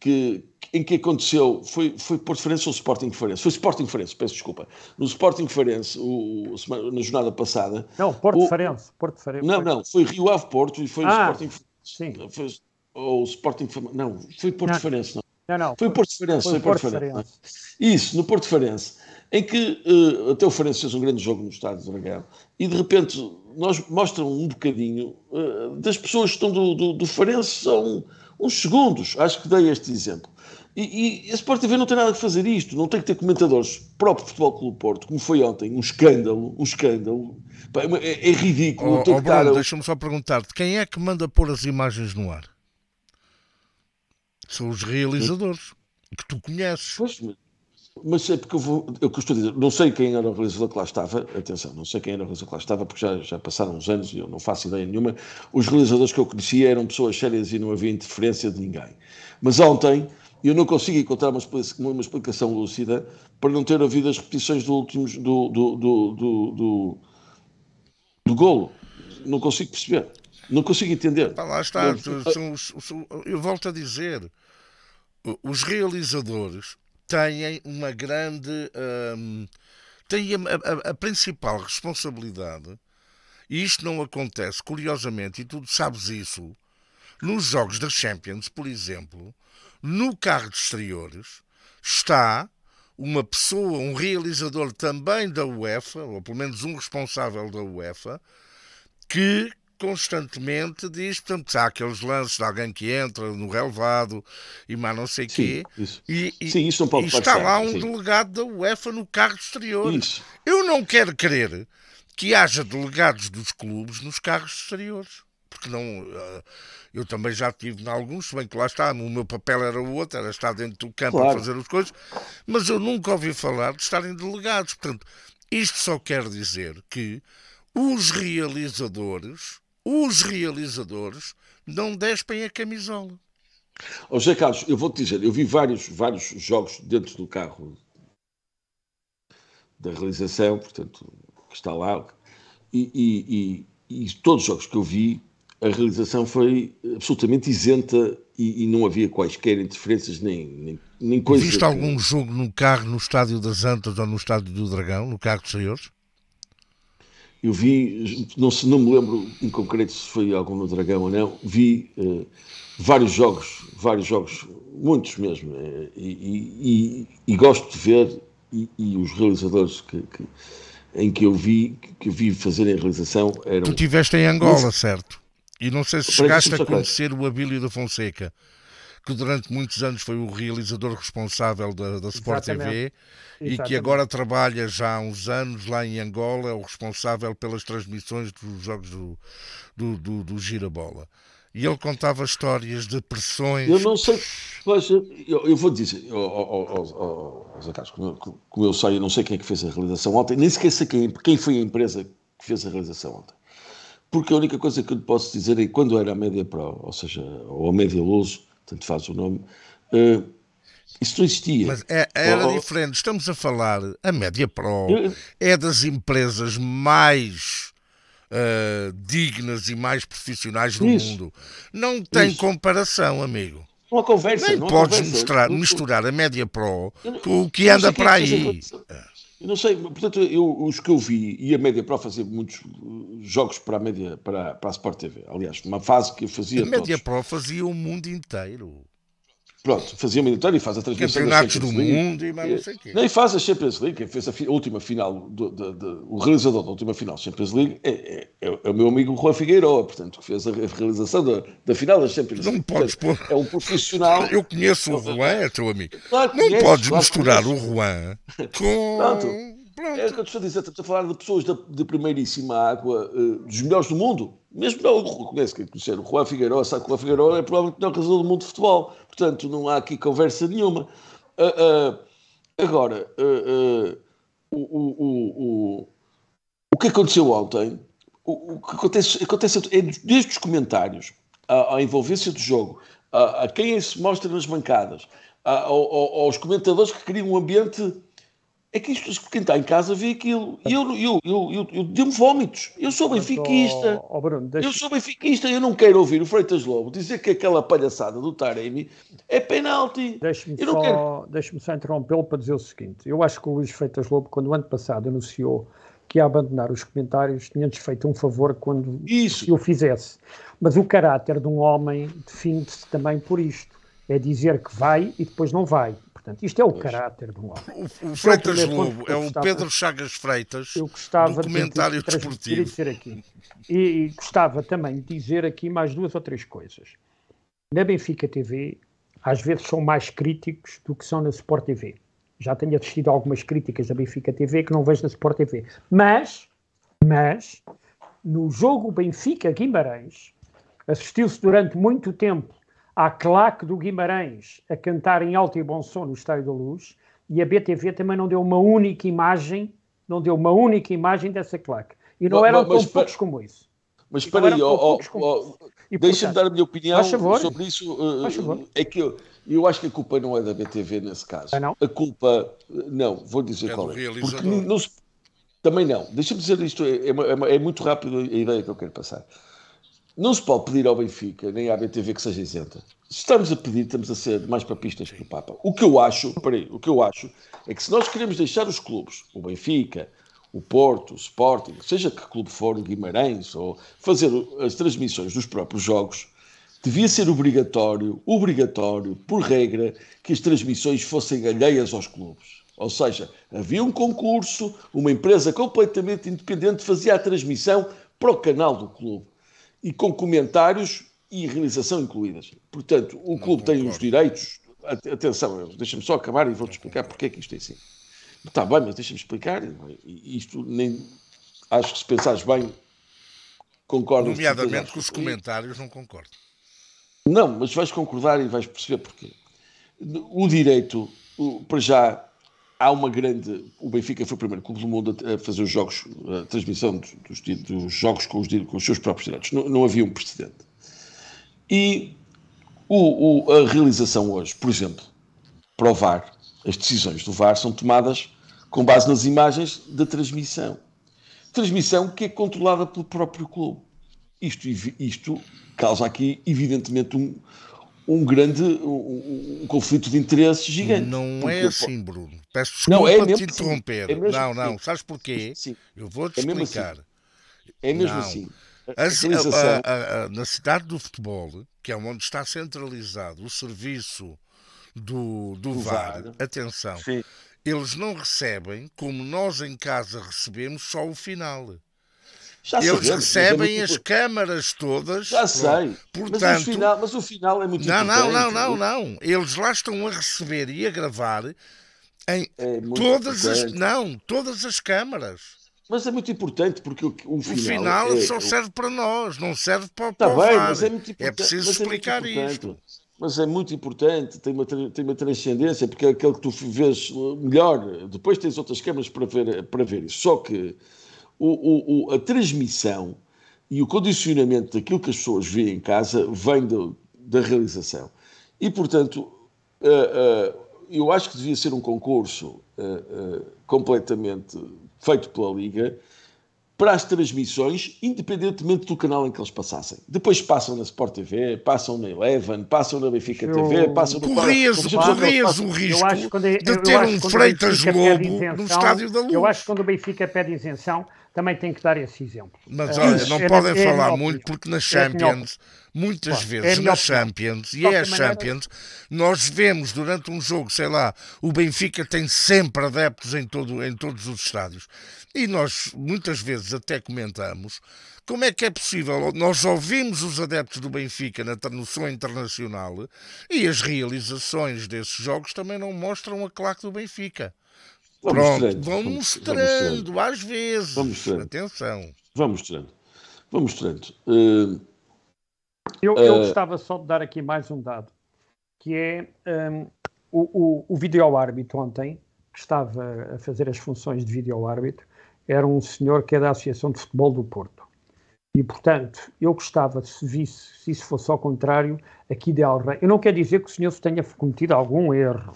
que, em que aconteceu, foi, foi Porto Farense ou Sporting Farense? Foi Sporting Farense, peço desculpa. No Sporting Farense, o, o, na jornada passada... Não, Porto o, Farense. Porto Farense. Não, não, foi Rio Ave Porto e foi ah, Sporting Farense. Sim. Foi, ou Sporting... Não, foi Porto não. Farense, não. Não, não. Foi o Porto Farense. Foi, Porto, Farense. Isso, no Porto Farense. Em que uh, até o Farense fez um grande jogo no estádio do Dragão e de repente nós mostram um bocadinho uh, das pessoas que estão do, do, do Farense são uns segundos. Acho que dei este exemplo. E, e a Sport TV não tem nada a fazer isto, não tem que ter comentadores. próprio Futebol Clube Porto, como foi ontem, um escândalo, um escândalo. É, é ridículo. Oh, oh, Bruno, deixa-me só perguntar-te, quem é que manda pôr as imagens no ar? são os realizadores que tu conheces. Pois, mas é porque eu vou. É eu costumo dizer, não sei quem era o realizador que lá estava, atenção, não sei quem era o realizador que lá estava, porque já, já passaram uns anos e eu não faço ideia nenhuma. Os realizadores que eu conhecia eram pessoas sérias e não havia interferência de ninguém. Mas ontem eu não consigo encontrar uma, uma explicação lúcida para não ter havido as repetições do último. do, do, do, do, do, do golo. Não consigo perceber. Não consigo entender. Pá, lá está. Eu, eu volto a dizer os realizadores têm uma grande. Hum, têm a, a, a, principal responsabilidade, e isto não acontece, curiosamente, e tu sabes isso, nos jogos da Champions, por exemplo, no carro de exteriores, está uma pessoa, um realizador também da UEFA, ou pelo menos um responsável da UEFA, que constantemente diz, portanto, há aqueles lances de alguém que entra no relevado e mais não sei o quê. Isso. E, e, sim, isso não pode e está lá um sim. delegado da UEFA no carro exterior. Isso. Eu não quero crer que haja delegados dos clubes nos carros exteriores. Porque não. Eh, eu também já tive em alguns, se bem que lá está, o meu papel era o outro, era estar dentro do campo claro. a fazer as coisas, mas eu nunca ouvi falar de estarem delegados. Portanto, isto só quer dizer que os realizadores os realizadores não despem a camisola. Oh, José Carlos, eu vou-te dizer, eu vi vários, vários jogos dentro do carro da realização, portanto, que está lá, e, e, e, e todos os jogos que eu vi, a realização foi absolutamente isenta e, e, não havia quaisquer interferências nem, nem, nem coisas. Viste algum jogo no carro, no estádio das Antas ou no estádio do Dragão, no carro dos senhores? eu vi, não, se, não me lembro em concreto se foi algum no Dragão ou não, vi uh, vários jogos, vários jogos, muitos mesmo, eh, e, e, e, gosto de ver, e, e os realizadores que, que, em que eu vi, que eu vi fazerem a realização eram... Tu estiveste em Angola, certo? E não sei se chegaste a conhecer o Abílio da Fonseca que durante muitos anos foi o realizador responsável da, da Sport Exatamente. TV Exatamente. e que agora trabalha já há uns anos lá em Angola, é o responsável pelas transmissões dos jogos do, do, do, do Girabola. E ele contava histórias de pressões. Eu não sei, mas eu, eu vou dizer, oh, oh, Carlos, como, eu, como eu sei, eu não sei quem é que fez a realização ontem, nem sequer sei quem, quem foi a empresa que fez a realização ontem porque a única coisa que eu lhe posso dizer é que quando era a média pro, ou seja, ou a média luso, tanto faz o nome, uh, isso não existia. Mas é, é era oh, oh, diferente. Estamos a falar, a média pro é das empresas mais uh, dignas e mais profissionais do isso, mundo. Não tem isso. comparação, amigo. Não conversa. Nem podes conversa, misturar, misturar a média pro com o que anda é para aí. É eu não sei, portanto, eu, os que eu vi e a Média Pro fazia muitos eh, jogos para a Média, para, para a Sport TV. Aliás, uma fase que eu fazia. A Média para Pro fazia o mundo inteiro. Pronto, fazia militar e faz a transmissão Campeonatos do League, mundo e mais não sei o quê. Nem faz a Champions League, quem fez a, fi, a última final, do, o realizador da última final da Champions League é, é, é, é, o meu amigo Juan Figueiroa, portanto, que fez a, realização da, da final da Champions League. Não podes pôr. É um profissional. Eu conheço o Juan, é teu amigo. Claro não conheces, podes claro misturar conheces. o Juan com. Pronto. Pronto. É o que eu estou a dizer, estamos a falar de pessoas de primeiríssima água, eh, dos melhores do mundo mesmo não conheço quem conhecer o Juan Figueiredo, sabe que o Juan Figueiredo é provavelmente o melhor casador do mundo de futebol, portanto não há aqui conversa nenhuma. Uh, uh, agora, uh, o, o, o, o que aconteceu ontem, o, o que acontece, acontece é desde os comentários à, à envolvência do jogo, a, quem se mostra nas bancadas, a, a, aos comentadores que criam um ambiente é que isto, quem está em casa vê aquilo. E eu, eu, eu, eu, eu deu-me vómitos. Eu sou benfiquista. Oh, oh Bruno, deixa... Eu sou benfiquista. Eu não quero ouvir o Freitas Lobo dizer que aquela palhaçada do Taremi é penalti. Deixa-me só, quero... deixa só interrompê-lo para dizer o seguinte. Eu acho que o Luís Freitas Lobo, quando o ano passado anunciou que ia abandonar os comentários, tinha-nos feito um favor quando Isso. eu fizesse. Mas o caráter de um homem define-se também por isto. É dizer que vai e depois não vai. Portanto, isto é o pois. caráter do homem. O, o Freitas é o Lobo, é o Pedro Chagas Freitas, eu gostava comentário de desportivo. Dizer aqui. E, e gostava também de dizer aqui mais duas ou três coisas. Na Benfica TV, às vezes são mais críticos do que são na Sport TV. Já tenho assistido algumas críticas da Benfica TV que não vejo na Sport TV. Mas, mas, no jogo Benfica-Guimarães, assistiu-se durante muito tempo à claque do Guimarães a cantar em alto e bom som no Estádio da Luz e a BTV também não deu uma única imagem, não deu uma única imagem dessa claque. E não mas, eram tão poucos como isso. Mas espera aí, oh, oh, oh, deixa-me dar a minha opinião favor, sobre isso. Eh, eh, é que eu, eu acho que a culpa não é da BTV nesse caso. Ah, não? A culpa, eh, não, vou dizer é qual é. Porque não, se, também não. Deixa-me dizer isto, é, é, é, é, muito rápido a ideia que eu quero passar. Não se pode pedir ao Benfica, nem à BTV que seja isenta. Se estamos a pedir, estamos a ser mais papistas que o Papa. O que eu acho, peraí, o que eu acho é que se nós queremos deixar os clubes, o Benfica, o Porto, o Sporting, seja que clube for, o Guimarães, ou fazer as transmissões dos próprios jogos, devia ser obrigatório, obrigatório, por regra, que as transmissões fossem alheias aos clubes. Ou seja, havia um concurso, uma empresa completamente independente fazia a transmissão para o canal do clube e com comentários e realização incluídas. Portanto, o clube tem os direitos. Atenção, deixa-me só acabar e vou-te explicar porque é que isto é assim. Está bem, mas deixa-me explicar. Isto nem. Acho que se pensares bem, concordo. Nomeadamente com os comentários, não concordo. Não, mas vais concordar e vais perceber porquê. O direito, para já, há uma grande. O Benfica foi o primeiro clube do mundo a fazer os jogos, a transmissão dos, dos jogos com os, com os, seus próprios direitos. Não, não havia um precedente. E o, o, a realização hoje, por exemplo, para o VAR, as decisões do VAR são tomadas com base nas imagens da transmissão. Transmissão que é controlada pelo próprio clube. Isto, isto causa aqui, evidentemente, um, um grande um, um, conflito de interesses gigante. Não é assim, Bruno. Peço desculpa não, é mesmo te assim. interromper. Assim. É mesmo não, assim. não. Sabes porquê? Sim. Eu vou-te é assim. explicar. assim. É mesmo não. assim. A, a, a, a, na cidade do futebol, que é onde está centralizado o serviço do, do, do VAR, VAR, atenção, Sim. eles não recebem, como nós em casa recebemos, só o final. Já Eles sabemos, recebem é as câmaras todas. Já sei. Portanto, mas, o final, mas o final é muito não, importante. Não, não, não, não. Eles lá estão a receber e a gravar em é todas importante. as. Não, todas as câmaras. Mas é muito importante porque o, o final. O final é, só serve para nós, não serve para, tá Está bem, mas é muito é importante. É preciso explicar é isto. Mas é muito importante, tem uma, tem uma transcendência, porque é aquele que tu vês eh, melhor. Depois tens outras câmaras para ver, eh, para ver isso. Só que o, o, a transmissão e o condicionamento daquilo que as pessoas veem em casa vem do, da realização. E, portanto, uh, uh, eu acho que devia ser um concurso uh, completamente feito pela Liga para as transmissões, independentemente do canal em que eles passassem. Depois passam na Sport TV, passam na Eleven, passam na Benfica TV, passam no... Corrias, corrias o risco eu, de ter um Freitas Lobo no Estádio da Luz. Eu acho que quando o Benfica pede isenção, também tem que dar esse exemplo. Mas ah, olha, não é, podem é, falar é, muito porque na é Champions muitas vezes é na Champions, e é a Champions, nós vemos durante um jogo, sei lá, o Benfica tem sempre adeptos em, todo, em todos os estádios. E nós muitas vezes até comentamos como é que é possível? Nós ouvimos os adeptos do Benfica na noção internacional e as realizações desses jogos também não mostram a claque do Benfica. Vamos Pronto, mostrando, vão mostrando, às vezes. Vamos mostrando. Atenção. Vão mostrando. Vão mostrando. Uh... Eu, eu ah. gostava só de dar aqui mais um dado, que é um, o, o, o vídeo-árbitro ontem, que estava a fazer as funções de vídeo-árbitro, era um senhor que é da Associação de Futebol do Porto. E, portanto, eu gostava, se visse, se isso fosse ao contrário, aqui de Al Eu não quero dizer que o senhor tenha cometido algum erro.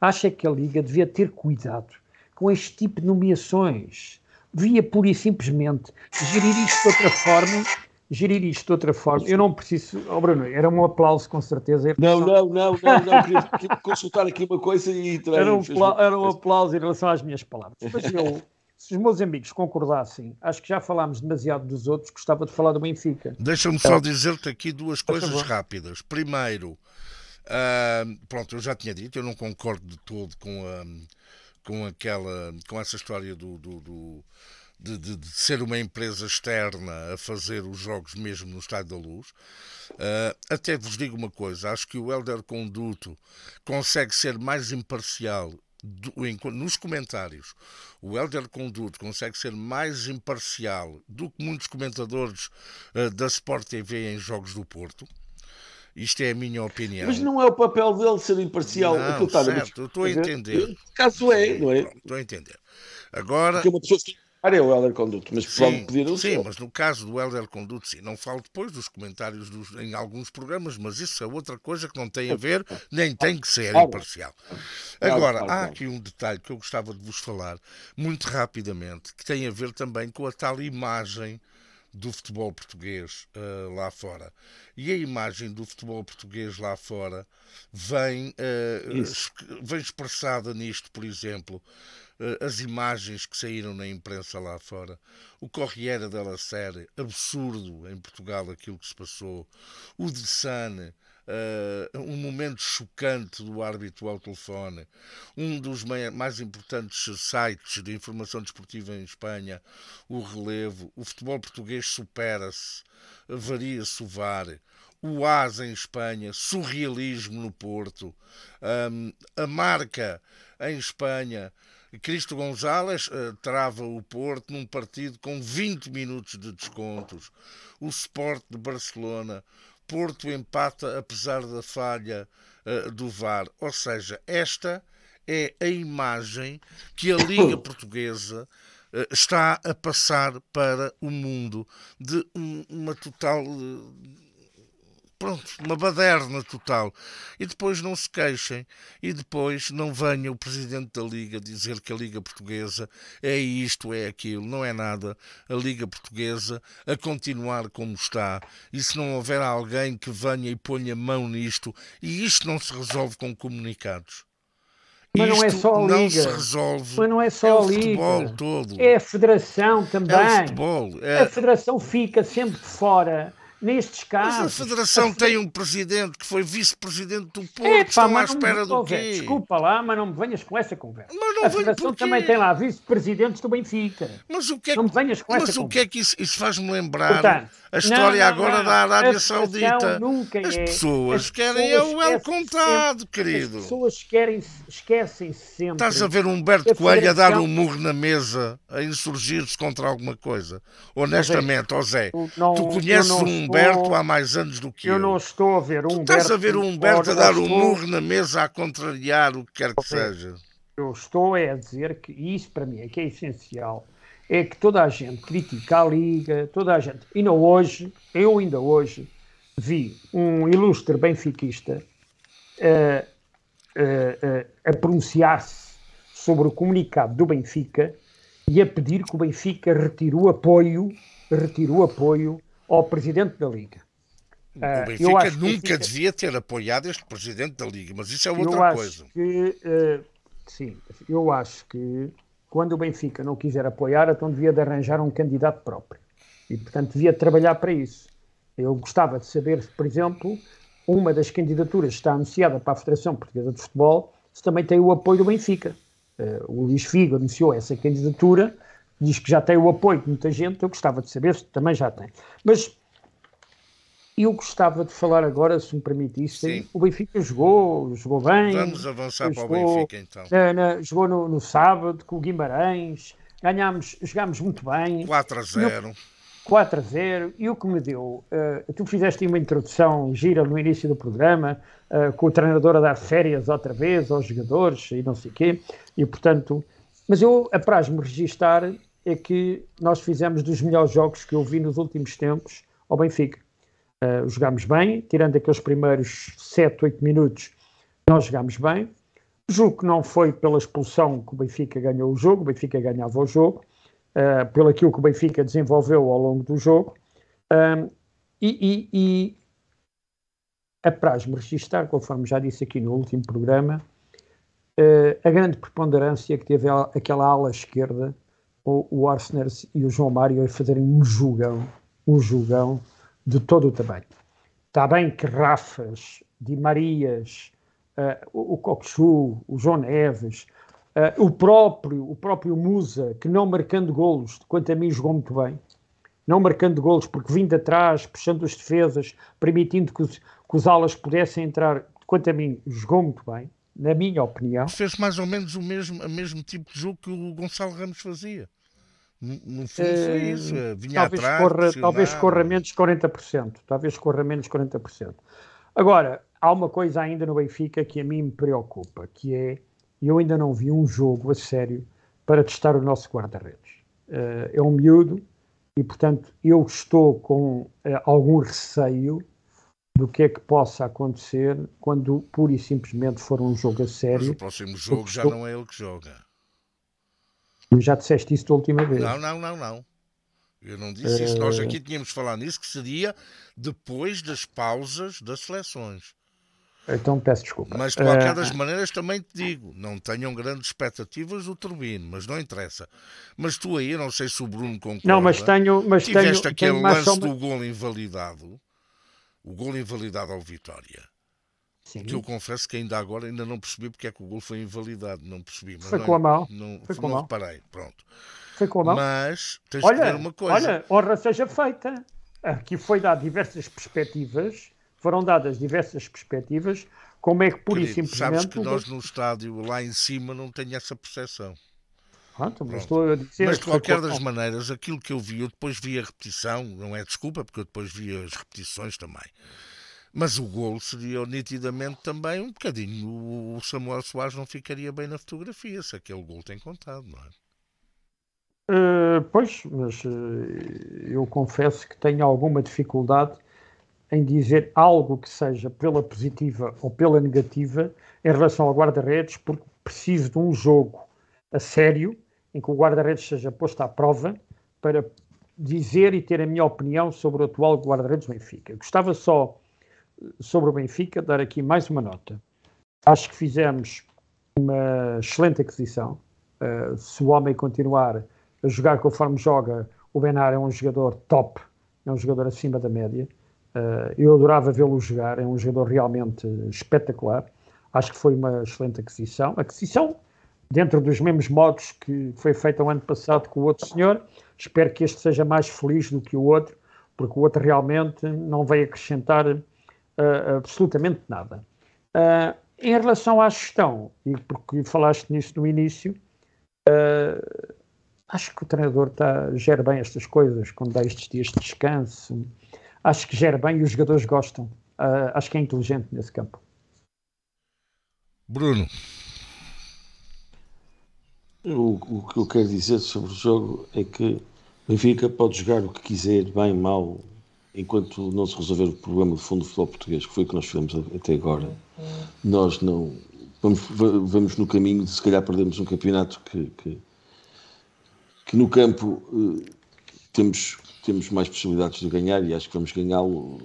Acho que a Liga devia ter cuidado com este tipo de nomeações. Devia, pura e simplesmente, gerir isto de outra forma gerir isto de outra forma. Eu não preciso. Oh, Bruno, era um aplauso com certeza. Não, não, não, não, não. Queria, queria consultar aqui uma coisa e trair. Era, um, era um aplauso em relação às minhas palavras. Mas eu, se os meus amigos concordassem, acho que já falámos demasiado dos outros, gostava de falar do Benfica. Deixa-me então, só dizer-te aqui duas coisas rápidas. Primeiro, uh, pronto, eu já tinha dito, eu não concordo de todo com, a, com aquela. com essa história do, do, do de, de, de, ser uma empresa externa a fazer os jogos mesmo no Estádio da Luz. Uh, até vos digo uma coisa: acho que o Helder Conduto consegue ser mais imparcial do, em, nos comentários, o Helder Conduto consegue ser mais imparcial do que muitos comentadores uh, da Sport TV em Jogos do Porto. Isto é a minha opinião. Mas não é o papel dele ser imparcial. Não, certo, estou a entender. Caso é, não é? Estou a entender. Agora. Porque é uma pessoa que é o Helder Conduto, mas sim, pedir Sim, mas no caso do Helder Conduto, sim. Não falo depois dos comentários dos, em alguns programas, mas isso é outra coisa que não tem a ver, nem tem que ser imparcial. Agora, há aqui um detalhe que eu gostava de vos falar, muito rapidamente, que tem a ver também com a tal imagem do futebol português uh, lá fora. E a imagem do futebol português lá fora vem, uh, vem expressada nisto, por exemplo, eh, as imagens que saíram na imprensa lá fora, o Corriere della Sere, absurdo em Portugal aquilo que se passou, o de Sane, uh, um momento chocante do árbitro ao telefone, um dos mais importantes sites de informação desportiva em Espanha, o relevo, o futebol português supera-se, varia-se o VAR, o AS em Espanha, surrealismo no Porto, um, a marca em Espanha, Cristo Gonzalez uh, eh, trava o Porto num partido com 20 minutos de descontos. O Sport de Barcelona. Porto empata apesar da falha uh, do VAR. Ou seja, esta é a imagem que a Liga Portuguesa eh, está a passar para o mundo de um, uma total pronto, uma baderna total. E depois não se queixem, e depois não venha o presidente da Liga dizer que a Liga Portuguesa é isto, é aquilo, não é nada. A Liga Portuguesa a continuar como está, e se não houver alguém que venha e ponha mão nisto, e isto não se resolve com comunicados. Mas Isto não é só a Liga. Não se resolve. Mas não é só é o a Liga. Futebol todo. É a Federação também. É o futebol. É... A Federação fica sempre de fora nestes casos. Mas a Federação tem um presidente que foi vice-presidente do Porto, é, estão à espera do quê? Desculpa lá, mas não me venhas com essa conversa. Mas não a Federação também tem lá vice-presidentes do Benfica. Mas o que é que, não me venhas com mas essa o que é que isso, isso faz-me lembrar? Portanto, a história não, não, agora não, da Arábia Saudita. Nunca as, é. pessoas as querem é o El Contado, sempre, querido. As pessoas querem, esquecem sempre. Estás a ver Humberto a Coelho a dar um murro na mesa, a insurgir-se contra alguma coisa. Honestamente, José, tu conheces um Humberto há mais anos do que eu. Eu não estou a ver o Humberto. Estás a ver o Humberto a dar um murro na mesa a contrariar o que quer que seja. Eu estou é a dizer que isso para mim é que é essencial. É que toda a gente critica a Liga, toda a gente. E não hoje, eu ainda hoje, vi um ilustre benfiquista eh, eh, eh, a pronunciar-se sobre o comunicado do Benfica e a pedir que o Benfica retire o apoio, retire o apoio ao presidente da Liga. O ah, Benfica nunca devia ter apoiado este presidente da Liga, mas isso é outra eu coisa. Que, uh, sim, eu acho que quando o Benfica não quiser apoiar, então devia de arranjar um candidato próprio. E, portanto, devia trabalhar para isso. Eu gostava de saber, por exemplo, uma das candidaturas que está anunciada para a Federação Portuguesa de Futebol se também tem o apoio do Benfica. Uh, o Luís Figo anunciou essa candidatura diz que já tem o apoio de muita gente, eu gostava de saber se também já tem. Mas eu gostava de falar agora, se me permitissem, o Benfica jogou, jogou bem. Vamos avançar jogou, para o Benfica então. Na, jogou no, no, sábado com o Guimarães, ganhámos, jogámos muito bem. 4 a 0. No, 4 a 0. E o que me deu? Uh, tu fizeste uma introdução gira no início do programa, uh, com o treinador a dar férias outra vez aos jogadores e não sei o quê, e portanto. Mas eu apraz-me registar é que nós fizemos dos melhores jogos que eu vi nos últimos tempos ao Benfica. Uh, jogámos bem, tirando aqueles primeiros 7, 8 minutos, nós jogámos bem. Julgo que não foi pela expulsão que o Benfica ganhou o jogo, o Benfica ganhava o jogo, uh, ah, pelo aquilo que o Benfica desenvolveu ao longo do jogo. Um, ah, e, e, e apraz-me registrar, conforme já disse aqui no último programa, uh, a grande preponderância que teve a, aquela ala esquerda o, o Orsner e o João Mário a fazerem um julgão, um julgão de todo o tamanho. Está bem que Rafas, Di Marias, uh, o, o Coxu, o João Neves, uh, o, próprio, o próprio Musa, que não marcando golos, quanto a mim jogou muito bem, não marcando golos, porque vindo atrás, puxando as defesas, permitindo que os, que os alas pudessem entrar, quanto a mim jogou muito bem na minha opinião. Fez mais ou menos o mesmo, o mesmo tipo de jogo que o Gonçalo Ramos fazia. Não foi, eh, isso. Eh, vinha talvez atrás. Corra, talvez corra menos 40%. Talvez corra menos 40%. Agora, há uma coisa ainda no Benfica que a mim me preocupa, que é eu ainda não vi um jogo a sério para testar o nosso guarda-redes. Eh, é um miúdo e, portanto, eu estou com algum receio do que é que possa acontecer quando pura e simplesmente for um jogo a sério. Mas o próximo jogo já não é ele que joga. já disseste isso da última vez. Não, não, não, não. Eu não disse é... isso. Nós aqui eh, tínhamos falado nisso, que seria depois das pausas das seleções. Então peço desculpa. Mas de qualquer eh, das maneiras também te digo, não tenham grandes expectativas do Turbino, mas não interessa. Mas tu aí, não sei se o Bruno concorda. Não, mas tenho. Mas tiveste tenho, aquele tenho lance do gol invalidado o gol invalidado ao Vitória. Sim. Que eu confesso que ainda agora ainda não percebi porque é que o gol foi invalidado, não percebi. Mas foi com a é- mão. Não, foi não reparei, pronto. Foi com a mão. Mas tens olha, de ver uma coisa. Olha, honra seja feita. Aqui foi dado diversas perspectivas, foram dadas diversas perspectivas, como é que por isso simplesmente... Sabes que nós no estádio, lá em cima, não tem essa percepção. Pronto, mas, dizer, mas de qualquer das maneiras, aquilo que eu vi, eu depois vi a repetição, não é desculpa, porque eu depois vi as repetições também. Mas o gol seria nitidamente também um bocadinho. O Samuel Soares não ficaria bem na fotografia, se aquele gol tem contado, não é? Uh, pois, mas uh, eu confesso que tenho alguma dificuldade em dizer algo que seja pela positiva ou pela negativa em relação ao guarda-redes, porque preciso de um jogo a sério em que o guarda-redes seja posto à prova para dizer e ter a minha opinião sobre o atual guarda-redes Benfica. Gostava só, eh, sobre o Benfica, dar aqui mais uma nota. Acho que fizemos uma excelente aquisição. Uh, se o homem continuar a jogar conforme joga, o Benar é um jogador top, é um jogador acima da média. Uh, eu adorava vê-lo jogar, é um jogador realmente espetacular. Acho que foi uma excelente aquisição. Aquisição dentro dos mesmos modos que foi feito o ano passado com o outro senhor. Espero que este seja mais feliz do que o outro, porque o outro realmente não vai acrescentar uh, absolutamente nada. Uh, em relação à gestão, e porque falaste nisso no início, uh, acho que o treinador tá, gera bem estas coisas, quando dá estes dias de descanso. Acho que gera bem e os jogadores gostam. acho que é inteligente nesse campo. Bruno. O, o, que eu quero dizer sobre o jogo é que Benfica pode jogar o que quiser, bem, mal, enquanto não se resolver o problema do fundo do futebol português, que foi o que nós fizemos até agora. Nós não. Vamos, vamos no caminho de se calhar perdermos um campeonato que, que, que no campo eh, temos, temos mais possibilidades de ganhar e acho que vamos ganhá-lo.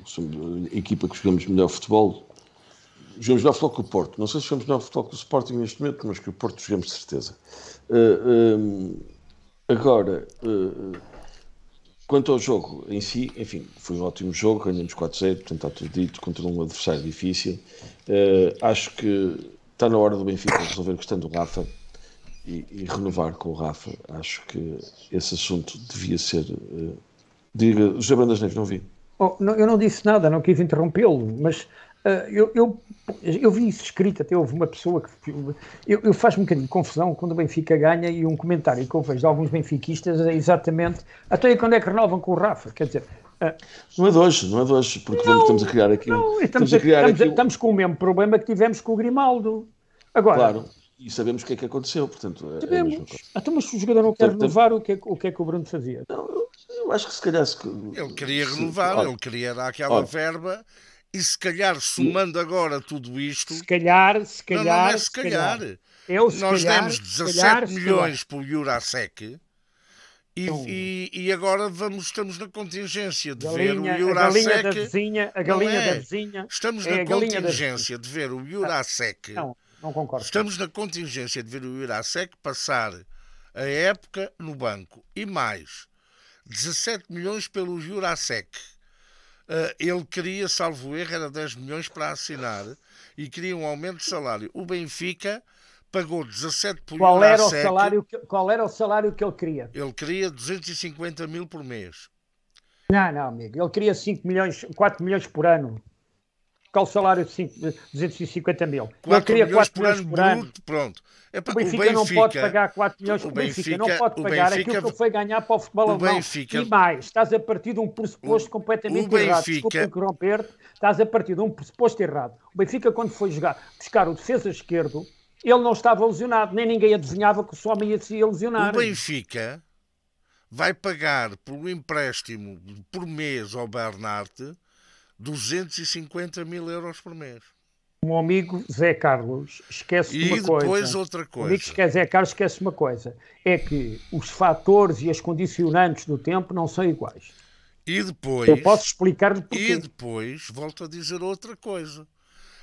A equipa que jogamos melhor futebol Jogamos melhor futebol que o Porto. Não sei se jogamos melhor futebol que o Sporting neste momento, mas que o Porto jogamos de certeza. Uh, agora, uh, quanto ao jogo em si, enfim, foi um ótimo jogo, ganhamos 4-0, portanto está tudo dito, contra um adversário difícil. acho que está na hora do Benfica resolver a questão do Rafa e, e, renovar com o Rafa. Acho que esse assunto devia ser. diga, José Brandas Neves, não vi. Oh, não, eu não disse nada, não quis interrompê-lo, mas ah, eu, eu, eu, vi isso escrito, até houve uma pessoa que. Eu, eu faz um bocadinho de confusão quando o Benfica ganha e um comentário que eu vejo de alguns benfiquistas é exatamente. Até aí quando é que renovam com o Rafa? Quer dizer. Ah, não é de hoje, não é de hoje, porque não, estamos a criar aqui. Não, estamos, estamos, a criar estamos, aqui... estamos com o mesmo problema que tivemos com o Grimaldo. Agora. Claro e sabemos o que é que aconteceu, portanto. É, é sabemos. então, mas se o jogador não quer portanto, renovar, o que, é, o que é que o Bruno fazia? Não, eu, eu acho que se calhar. Se, ele queria renovar, ele queria dar aquela verba e se calhar, somando agora tudo isto. Se calhar, se calhar. Não, não é se calhar. Se calhar. Eu, se Nós calhar, demos 17 calhar, milhões para o Jurasek. E, e, e, agora vamos, estamos na contingência de galinha, ver o Jurasek. É? É a galinha da vizinha. A galinha é. da vizinha estamos é na contingência de ver o Jurasek. Não, não concordo. Estamos na contingência de ver o Jurasek passar a época no banco. E mais, 17 milhões pelo Jurasek ah, ele queria, salvo erro, era 10 milhões para assinar e queria um aumento de salário. O Benfica pagou 17 por qual era o salário que, Qual era o salário que ele queria? Ele queria 250 mil por mês. Não, não, amigo. Ele queria 5 milhões, 4 milhões por ano com o salário de 250 mil. 4 ele queria 4 milhões por ano. Bruto, pronto. É o Benfica, o Benfica não pode pagar 4 milhões o Benfica, Benfica não pode pagar Benfica, aquilo que ele foi ganhar para o futebol alemão. Benfica, e mais, estás a partir de um pressuposto o, completamente o errado. Desculpa te estás a partir de um pressuposto errado. O Benfica, quando foi jogar, buscar o defesa esquerdo, ele não estava lesionado, nem ninguém adivinhava que o seu homem ia se lesionar. O Benfica vai pagar por um empréstimo por mês ao Bernard 250 mil euros por mês. Um meu amigo Zé Carlos esquece e uma coisa. E depois outra coisa. O amigo que Zé Carlos esquece uma coisa. É que os fatores e as condicionantes do tempo não são iguais. E depois... Eu posso explicar-lhe porquê. E depois, volto a dizer outra coisa.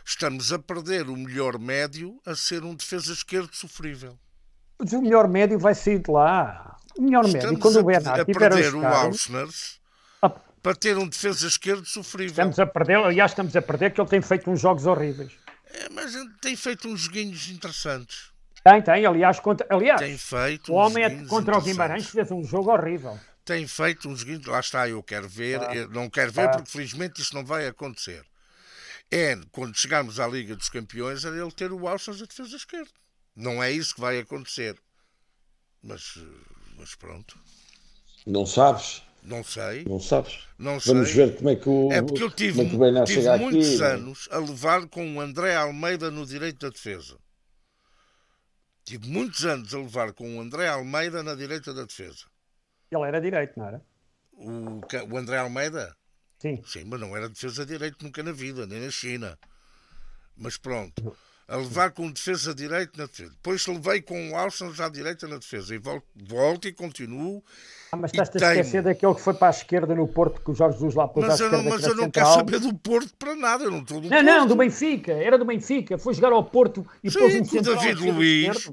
Estamos a perder o melhor médio a ser um defesa esquerdo sofrível. Mas o melhor médio vai sair de lá. O melhor Estamos médio, quando o Bernardo estiver a, a perder o Ausners para ter um defesa esquerdo sofrível. Estamos a perder, aliás, estamos a perder que ele tem feito uns jogos horríveis. É, mas tem feito uns joguinhos interessantes. Tem, tem, aliás, contra, aliás tem feito o homem é, contra o Guimarães fez um jogo horrível. Tem feito uns joguinhos, lá está, eu quero ver, ah, eu não quero ver ah, porque felizmente isto não vai acontecer. É, quando chegarmos à Liga dos Campeões, é ele ter o Alças a defesa esquerda. Não é isso que vai acontecer. Mas, mas pronto. Não sabes? Não sei. Não sabes? Não Vamos sei. ver como é que o. É porque eu tive, é tive muitos aqui, anos a levar com o André Almeida no direito da defesa. Tive muitos anos a levar com o André Almeida na direita da defesa. Ele era direito, não era? O, o André Almeida? Sim. Sim, mas não era defesa direito nunca na vida, nem na China. Mas pronto. Uhum a levar com defesa direito na defesa. Depois levei com o Alson já à direita na defesa. E volto, volto e continuo. Ah, mas estás-te a esquecer daquele que foi para a esquerda no Porto, que o Jorge Jesus lá pôs mas à eu não, Mas eu não quero saber do Porto para nada. Eu não, estou do não, Porto. não, do Benfica. Era do Benfica. Foi jogar ao Porto e Sim, pôs um central. David Luiz.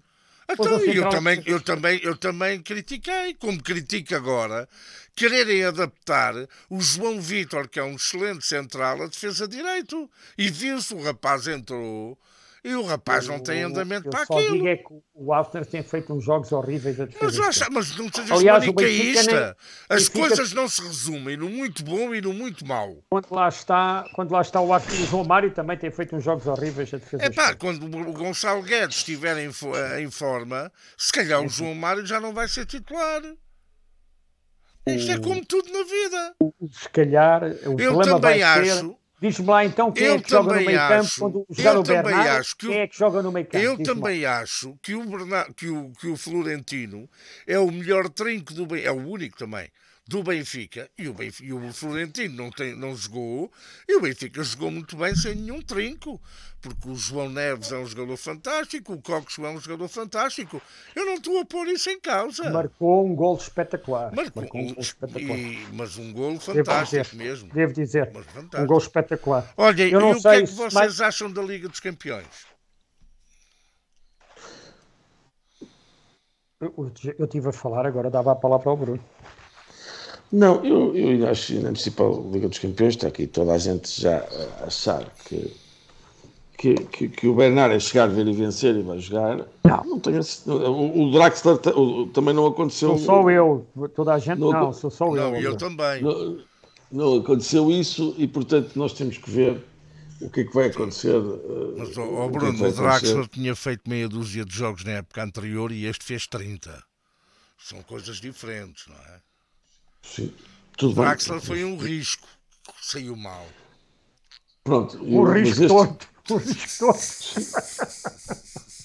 Então, eu, também, eu, também, eu também critiquei, como critico agora, quererem é adaptar o João Vitor, que é um excelente central, à defesa direito. E viu-se, o rapaz entrou e o rapaz não tem andamento eu para só aquilo. Digo é que o Alster tem feito uns jogos horríveis a defesa. Mas, acha, mas não sejas Aliás, manicaísta. É As coisas não se resumem no muito bom e no muito mau. Quando lá está, quando lá está o Arthur João Mário também tem feito uns jogos horríveis a defesa. É pá, quando o Gonçalo Guedes estiver em, em forma, se calhar o João Mário já não vai ser titular. Isto é como tudo na vida. Se calhar o eu também vai acho, ser Diz-me lá então quem é eu é que joga no meio campo quando jogar o Bernardo, que o, quem é que joga no meio campo? Eu também lá. acho que o, Bernard, que, o, que o Florentino é o melhor trinco do meio, é o único também, do Benfica e o, Benfica, e o Florentino não, tem, não jogou e o Benfica jogou muito bem sem nenhum trinco porque o João Neves é um jogador fantástico, o Cox é um jogador fantástico. Eu não estou a pôr isso em causa. Marcou um gol espetacular. Marcou, Marcou um espetacular. E, mas um gol fantástico devo dizer, mesmo. Devo dizer, um gol espetacular. Olha, e o que é que vocês acham da Liga dos Campeões? Eu estive a falar, agora dava a palavra ao Bruno. Não, eu, eu acho que na principal Liga dos Campeões está aqui toda a gente já a achar que, que, que, que o Bernard é chegar, ver e vencer e vai jogar. Não, não tenho, o, o Draxler o, também não aconteceu. Sou só eu, toda a gente não, não sou só eu. Não, eu também. Não, não, aconteceu isso e, portanto, nós temos que ver o que é que vai acontecer. Eh, Mas, o Bruno, que é que o Draxler tinha feito meia dúzia de jogos na época anterior e este fez 30. São coisas diferentes, não é? Sim. Tudo bem. foi um risco que saiu mal. Pronto. Um risco este... todo. Um risco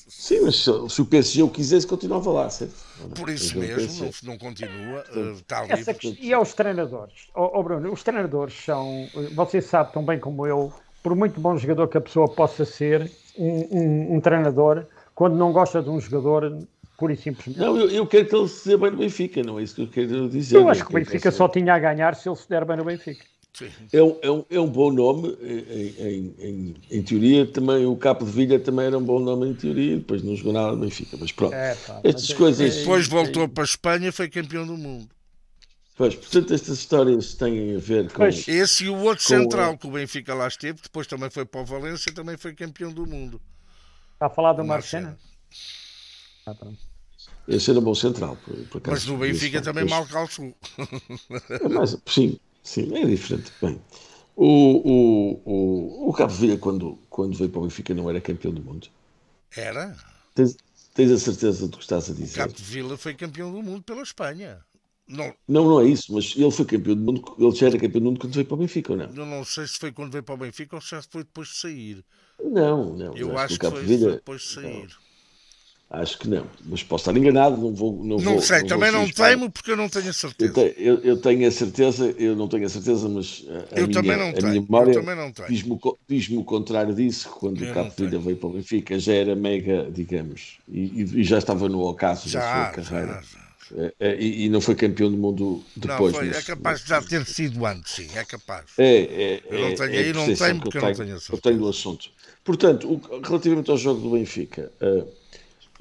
Sim, mas se o PSG o quisesse, continuava lá, certo? Por isso mas então, mesmo, não, não, continua, eh, está uh, livre. E aos treinadores? Oh, oh, Bruno, os treinadores são, você sabe tão bem como eu, por muito bom jogador que a pessoa possa ser, um, um, um treinador, quando não gosta de um jogador, Pura e simplesmente. Não, eu, eu quero que ele se dê bem no Benfica, não é isso que eu quero dizer. Eu é? acho que o Benfica só tinha a ganhar se ele se der bem no Benfica. Sim. É um, é, um, é um bom nome eh, em, em, em, teoria também o Capo de Vilha também era um bom nome em teoria depois não jogou nada no Benfica mas pronto é, pá, estas mas é coisas depois voltou para a Espanha e foi campeão do mundo Pois, portanto, estas histórias têm a ver com. Pois. Esse e o outro central que o Benfica lá esteve, depois também foi para o Valência, também foi campeão do mundo. Está a falar do Marcena? Marcena. Ah, Esse era bom central, por, por acaso. Mas no Benfica este, também este... mal calçou. É mais, sim, sim, é diferente. Bem, o, o, o, o Cabo Vila, quando, quando veio para o Benfica, não era campeão do mundo? Era. Tens, tens a certeza do que estás a dizer? O Cabo Vila foi campeão do mundo pela Espanha. Não. não, não é isso, mas ele foi campeão do mundo, ele já era campeão do mundo quando veio para o Benfica, ou não? Eu não sei se foi quando veio para o Benfica ou se já foi depois de sair. Não, não. Eu acho, que foi, Vila... foi é- depois de sair. Não. Acho que não, mas posso estar enganado, não vou. Não, não vou, sei, não também não temo porque eu não tenho a certeza. Eu, te, eu, eu, tenho a certeza, eu não tenho a certeza, mas a, eu minha, também não a minha memória diz-me diz o contrário disso, quando eu o Vida veio para o Benfica, já era mega, digamos, e, e já estava no ocaso já, da sua carreira. Já, já. Eh, eh, e, e, não foi campeão do mundo depois. Não, foi, é mas, é capaz de já ter sido antes, sim, é capaz. É, é, eu não é, tenho, é, aí não tenho porque eu não tenho a certeza. Eu tenho o assunto. Portanto, o, relativamente ao jogo do Benfica. Uh,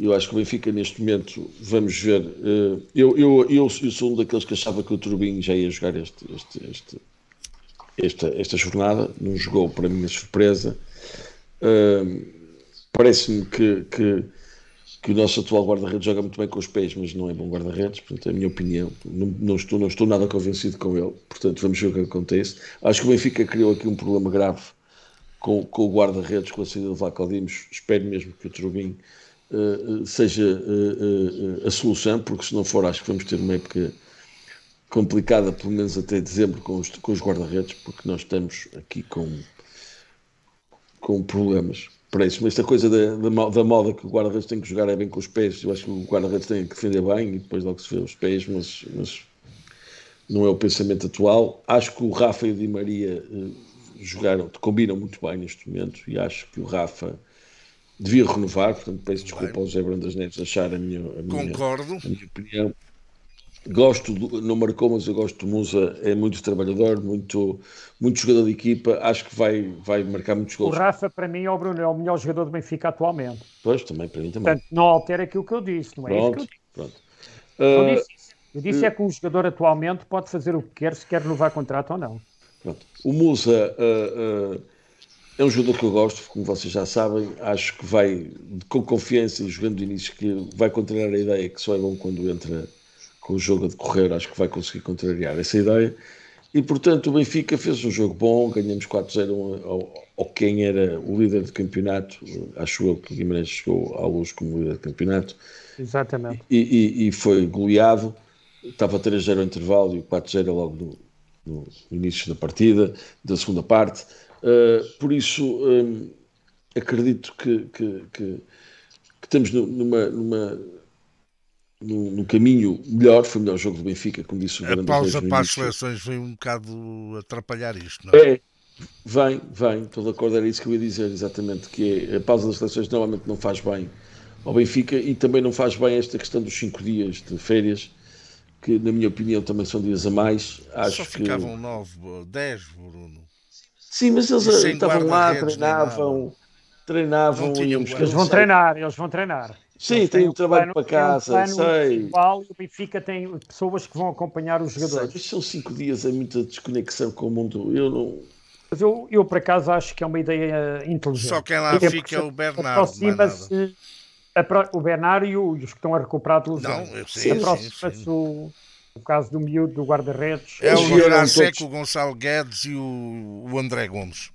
eu acho que o Benfica, neste momento, vamos ver. Eh, eu, eu, eu, eu sou um daqueles que achava que o Turbinho já ia jogar este, este, este, esta, esta jornada. Não jogou, para minha surpresa. Parece-me que, que, que, o nosso atual guarda-redes joga muito bem com os pés, mas não é bom guarda-redes. Portanto, é a minha opinião. Não, não, estou, não estou nada convencido com ele. Portanto, vamos ver o que acontece. Acho que o Benfica criou aqui um problema grave com, com o guarda-redes, com a saída do Vlaco Espero mesmo que o Turbinho eh, eh, seja eh, a solução, porque se não for, acho que vamos ter uma época complicada, pelo menos até dezembro, com os, com os guarda-redes, porque nós estamos aqui com, com problemas para isso. Mas esta coisa da, da, da moda que o guarda-redes tem que jogar é bem com os pés, eu acho que o guarda-redes tem que defender bem e depois logo se vê os pés, mas, mas não é o pensamento atual. Acho que o Rafa e o Di Maria jogaram, combinam muito bem neste momento e acho que o Rafa devia renovar, portanto peço desculpa ao José Brandas Neves achar a minha, a minha, Concordo. A minha opinião. Gosto, do, não marcou, mas eu gosto do Musa, é muito trabalhador, muito, muito jogador de equipa, acho que vai, vai marcar muitos gols. O Rafa, para mim, é o Bruno, é o melhor jogador do Benfica atualmente. Pois, também, para mim também. Portanto, não altera aquilo que eu disse, não é pronto, isso que eu disse. Pronto. Eu ah, disse, eu disse é que o jogador atualmente pode fazer o que quer, se quer renovar contrato ou não. Pronto. O Musa... Uh, uh, é um jogador que eu gosto, como vocês já sabem. Acho que vai, com confiança e jogando de início que vai contrariar a ideia que só é bom quando entra com o jogo a decorrer. Acho que vai conseguir contrariar essa ideia. E, portanto, o Benfica fez um jogo bom. Ganhamos 4-0 ao, ao, quem era o líder do campeonato. Acho eu que o Guimarães chegou à luz como líder do campeonato. Exatamente. E, e, e foi goleado. Estava 3-0 ao intervalo e 4-0 logo no, no início da partida, da segunda parte. Eh, por isso, hum, acredito que, que, que, que estamos numa, numa no, no, caminho melhor, foi o melhor jogo do Benfica, como disse o A pausa para as seleções vem um bocado atrapalhar isto, não é? é. Vem, vem, estou de acordo, era isso que eu ia dizer, exatamente, que é, a pausa das seleções normalmente não faz bem ao Benfica e também não faz bem esta questão dos cinco dias de férias, que na minha opinião também são dias a mais. Acho Só ficavam 9, 10, Bruno. Sim, mas eles eh, estavam lá, treinavam, treinavam, e Eles vão treinar, eles vão treinar. Sim, tem têm um trabalho plano, para casa, um sei. Igual, o Benfica tem pessoas que vão acompanhar os jogadores. Sei, mas são cinco dias, é muita desconexão com o mundo. Eu não. Mas eu, eu por acaso acho que é uma ideia inteligente. Só quem lá fica é o Bernardo. É aproxima-se o Bernardo e os que estão a recuperar de lesão. Não, eu sei. Aproxima-se o. Sim o caso do miúdo do guarda-redes. É o Juraseco, o Gonçalo Guedes e o, o André Gomes.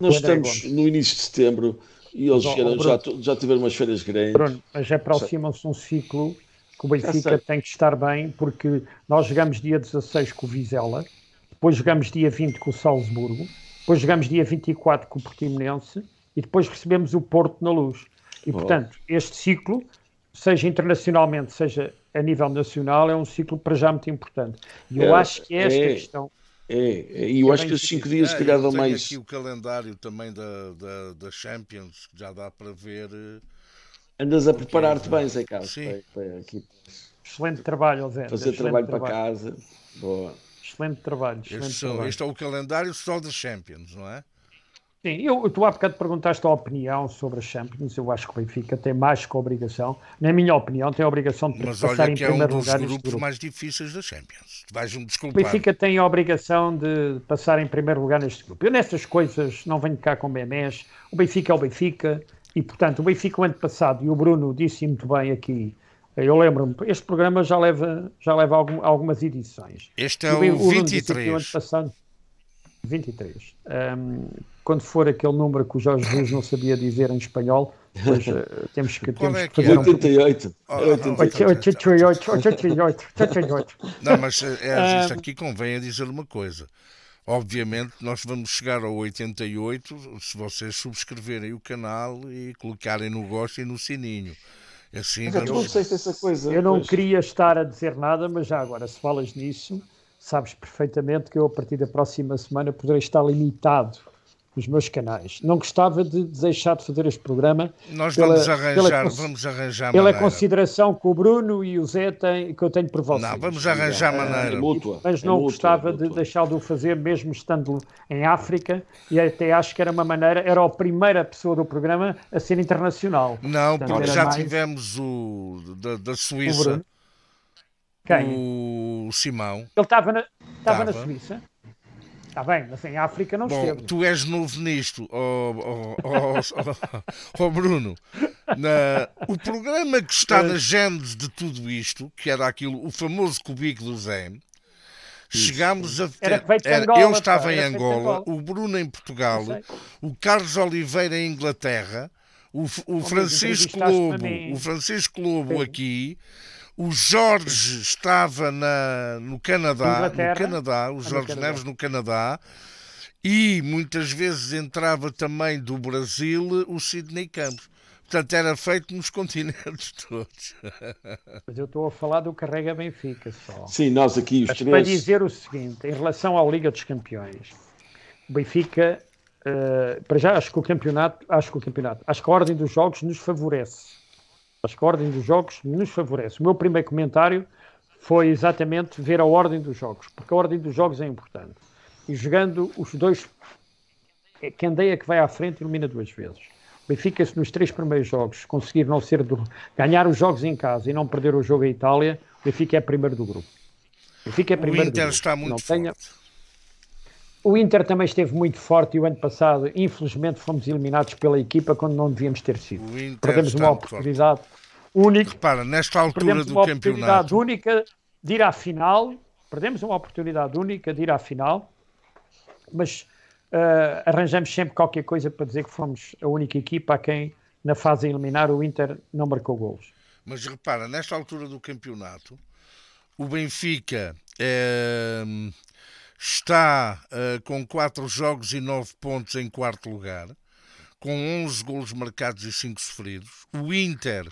Nós estamos no início de setembro e eles Bruno, já, já tiveram umas férias grandes. Bruno, mas aproximam-se um ciclo que o Benfica tem que estar bem, porque nós jogamos dia 16 com o Vizela, depois jogamos dia 20 com o Salzburgo, depois jogamos dia 24 com o Portimonense e depois recebemos o Porto na Luz. E, oh. portanto, este ciclo seja internacionalmente, seja a nível nacional, é um ciclo para já muito importante. E eu é, acho que esta é, questão. É, é e eu é acho que esses cinco dias, se é, calhar, dão mais. aqui o calendário também da, da, da Champions, que já dá para ver. Eh, Andas a preparar-te bem, Zé Carlos. Sim. Para, para Excelente trabalho, Zé. Fazer Excelente trabalho, trabalho, para casa. Boa. Excelente trabalho. Excelente este, trabalho. este é o calendário só da Champions, não é? Sim, eu, tu há bocado perguntaste a opinião sobre a Champions, eu acho que o Benfica tem mais que a obrigação, na minha opinião, tem a obrigação de Mas passar em primeiro lugar. Mas olha que é um dos grupos grupo. mais difíceis da Champions, vais-me desculpar. O Benfica tem a obrigação de passar em primeiro lugar neste grupo. Eu nestas coisas não venho cá com memes. o Benfica é o Benfica, e portanto o Benfica o ano passado, e o Bruno disse muito bem aqui, eu lembro-me, este programa já leva, já leva algum, algumas edições. Este é o, o 23. O ano passado, 23. Um, quando for aquele número que o Jorge Jesus não sabia dizer em espanhol, pois uh, temos que, temos é que fazer. Um... 88. 88. 88. 88. 88. Não, mas eh, é, ah. isto aqui convém a dizer uma coisa. Obviamente, nós vamos chegar ao 88 se vocês subscreverem o canal e colocarem no gosto e no sininho. É assim, mas vamos... essa coisa. Eu não pois. queria estar a dizer nada, mas já agora, se falas nisso, sabes perfeitamente que eu, a partir da próxima semana, poderei estar limitado os meus canais. Não gostava de deixar de fazer este programa. Nós pela, vamos arranjar, pela, vamos arranjar pela maneira. consideração que o Bruno e o Zé têm, que eu tenho por vocês. Não, vamos arranjar é, é maneira. É mútua, mas é não é mútua, gostava de deixar de o fazer, mesmo estando em África, e até acho que era uma maneira, era a primeira pessoa do programa a ser internacional. Não, Portanto, porque já mais... tivemos o da, da Suíça. O Quem? O Simão. Ele estava na, estava na Suíça. Está bem, mas em África não Bom, esteve. Tu és novo nisto, oh, oh, oh, oh Bruno. Na, o programa que está na gente de tudo isto, que era aquilo, o famoso cubículo Zé chegámos a ter, era, eu estava em Angola, o Bruno em Portugal, o Carlos Oliveira em Inglaterra, o, o Francisco Lobo, o Francisco Lobo aqui, o Jorge estava na, no Canadá, no Canadá, o ah, Jorge Neves no Canadá, e muitas vezes entrava também do Brasil o Sidney Campos. Portanto, era feito nos continentes todos. Mas eu estou a falar do Carrega Benfica só. Sim, nós aqui os Mas três... Para dizer o seguinte, em relação à Liga dos Campeões, o Benfica, uh, para já acho que o campeonato, acho que o campeonato, acho que a ordem dos jogos nos favorece acho que a ordem dos jogos nos favorece. O meu primeiro comentário foi exatamente ver a ordem dos jogos, porque a ordem dos jogos é importante. E jogando os dois, Candeia é é que vai à frente ilumina duas vezes. O Benfica, se nos três primeiros jogos conseguir não ser do, ganhar os jogos em casa e não perder o jogo em Itália, o Benfica é primeiro do grupo. O Benfica é primeiro o Inter do grupo. está muito não forte. Tenha, o Inter também esteve muito forte e o ano passado, infelizmente, fomos eliminados pela equipa quando não devíamos ter sido. Perdemos uma oportunidade forte. única. Repara, nesta altura do campeonato. Perdemos uma oportunidade única de ir à final. Perdemos uma oportunidade única de ir à final, mas uh, arranjamos sempre qualquer coisa para dizer que fomos a única equipa a quem, na fase a eliminar, o Inter não marcou golos. Mas repara, nesta altura do campeonato, o Benfica. É está uh, com 4 jogos e 9 pontos em quarto lugar, com 11 golos marcados e 5 sofridos. O Inter,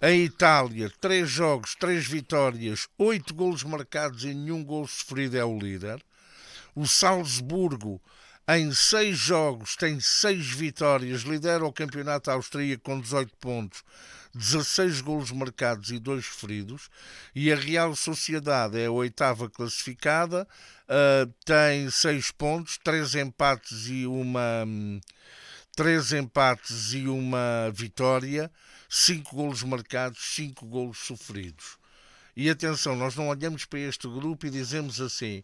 em Itália, 3 jogos, 3 vitórias, 8 golos marcados e nenhum gol sofrido é o líder. O Salzburgo, em seis jogos tem seis vitórias, lidera o campeonato austríaco com 18 pontos, 16 golos marcados e dois feridos. E a Real Sociedade é a oitava classificada, uh, tem seis pontos, três empates e uma três empates e uma vitória, cinco golos marcados, cinco golos sofridos. E atenção, nós não olhamos para este grupo e dizemos assim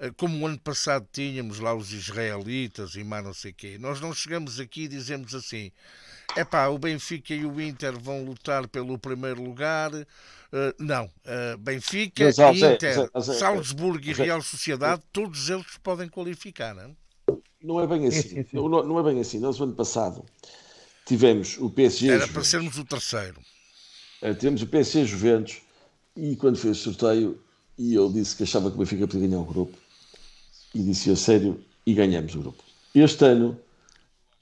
eh, como o ano passado tínhamos lá os israelitas e mais não sei quê. Nós não chegamos aqui e dizemos assim: é pá, o Benfica e o Inter vão lutar pelo primeiro lugar. Uh, não, uh, Benfica, Exato, Inter, Exato, Salzburgo e Real Sociedade, todos eles podem qualificar, não? É? Não é bem assim. não, não é bem assim. Nós, o ano passado, tivemos o PSG. Era para sermos o terceiro. É, tivemos o PSG Juventus e quando foi o sorteio, e eu disse que achava que o Benfica podia ganhar o grupo iniciou sério e ganhamos o grupo. Este ano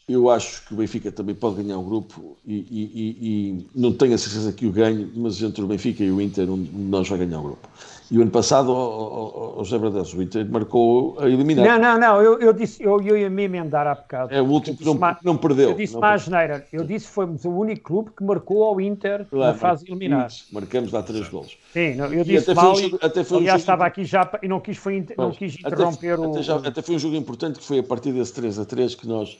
eu acho que o Benfica também pode ganhar o grupo e, e, e, não tenho a certeza que o ganhe, mas entre o Benfica e o Inter, um de nós vai ganhar o grupo. E o ano passado, o José Bradas, o Inter marcou a eliminar. Não, não, não, eu, eu disse, eu, eu ia me emendar há bocado. É o último que não, não, perdeu. Eu disse mais neira, eu disse que fomos o único clube que marcou ao Inter Lá, na fase eliminar. marcamos lá três gols. Sim, não, eu disse mal, foi um, até foi um aliás jogo... estava aqui já e não quis, foi, não quis interromper até, o... Até, já, até foi um jogo importante que foi a partir desse 3 a 3 que nós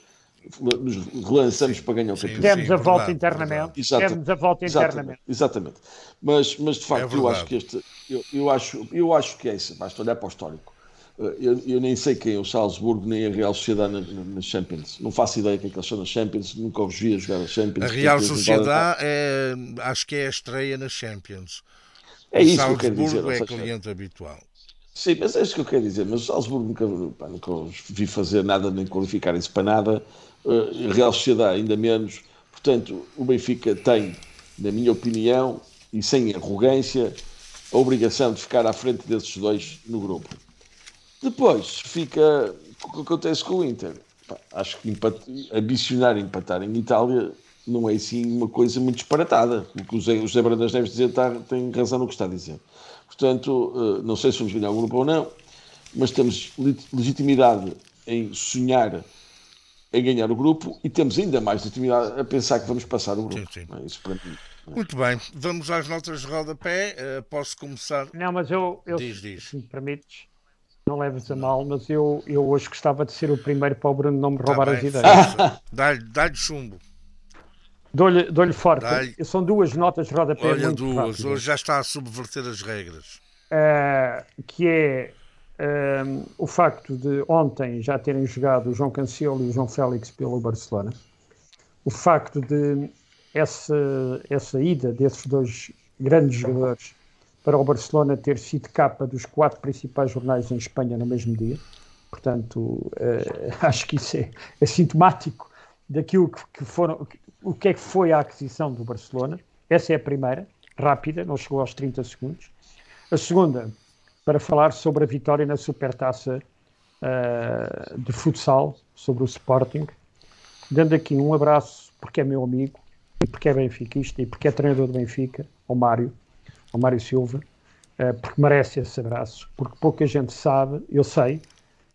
nos relançamos para ganhar o campeonato. É é demos a volta internamente. Demos a volta internamente. Exatamente. Mas, mas de facto, é eu acho que este. Eu, eu, acho, eu acho que é isso. Basta olhar para o histórico. Eh, eu, eu, nem sei quem é o Salzburgo nem a Real Sociedade na, na Champions. Não faço ideia quem é que eles são na Champions, nunca os vi a jogar nas Champions. A é Real Sociedade é, acho que é a estreia na Champions. É isso Salzburgo que eu quero dizer. é cliente habitual. Sim, mas é isso que eu quero dizer. Mas o Salzburgo nunca, pá, nunca os vi fazer nada, nem qualificarem-se para nada. Eh, Real Sociedade ainda menos. Portanto, o Benfica tem, na minha opinião, e sem arrogância, a obrigação de ficar à frente desses dois no grupo. Depois fica o que acontece com o Inter. acho que empat... ambicionar empatar em Itália não é assim uma coisa muito disparatada. O que o Zé, Brandas Neves dizer, está tem razão no que está a dizer. Portanto, eh, não sei se vamos ganhar o grupo ou não, mas temos legitimidade em sonhar em ganhar o grupo e temos ainda mais intimidade a pensar que vamos passar o grupo. Sim, sim. É isso para mim. Muito bem, vamos às notas de rodapé. Uh, posso começar? Não, mas eu, eu diz, diz. se me permites, não leves a mal, mas eu, eu hoje gostava de ser o primeiro para o Bruno não me tá roubar tá as ideias. Dá-lhe dá chumbo. Dou-lhe dou forte. Dá São duas notas de rodapé. Olha, duas. Rápidas. Hoje já está a subverter as regras. Uh, que é um, o facto de ontem já terem jogado o João Cancelo e o João Félix pelo Barcelona, o facto de essa, essa ida desses dois grandes jogadores para o Barcelona ter sido capa dos quatro principais jornais em Espanha no mesmo dia, portanto, uh, acho que isso é, é sintomático daquilo que, que foram, o que é que foi a aquisição do Barcelona. Essa é a primeira, rápida, não chegou aos 30 segundos. A segunda, para falar sobre a vitória na Supertaça uh, de futsal, sobre o Sporting. Dando aqui um abraço, porque é meu amigo, e porque é benfiquista, e porque é treinador do Benfica, ao Mário, ao Mário Silva, uh, porque merece esse abraço, porque pouca gente sabe, eu sei,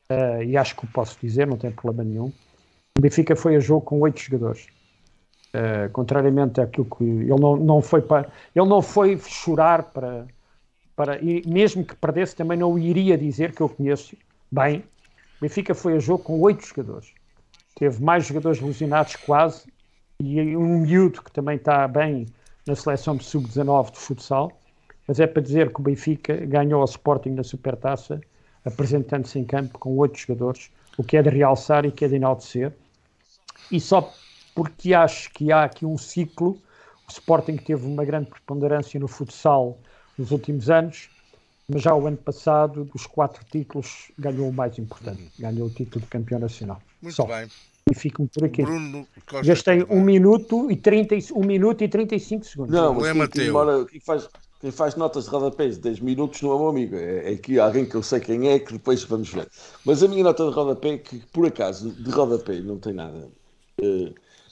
uh, e acho que posso dizer, não tem problema nenhum, o Benfica foi a jogo com oito jogadores. Uh, contrariamente àquilo que ele não, não foi para ele não foi chorar para para, e mesmo que perdesse, também não iria dizer, que eu conheço bem. O Benfica foi a jogo com oito jogadores. Teve mais jogadores lesionados quase, e um miúdo que também está bem na seleção de sub-19 de futsal. Mas é para dizer que o Benfica ganhou ao Sporting na Supertaça, apresentando-se em campo com oito jogadores, o que é de realçar e que é de enaltecer. E só porque acho que há aqui um ciclo, o Sporting teve uma grande preponderância no futsal nos últimos anos, mas já o ano passado, dos quatro títulos, ganhou o mais importante, uhum. ganhou o título de campeão nacional. Muito Só. bem. E fico por aqui. Bruno Costa Gastei um minuto, e 30, um minuto e 35 segundos. Não, é mas é Que demora, quem, faz, quem faz notas de rodapés de 10 minutos não é meu amigo. É, é aqui alguém que eu sei quem é, que depois vamos ver. Mas a minha nota de rodapé, que por acaso, de rodapé não tem nada, eh,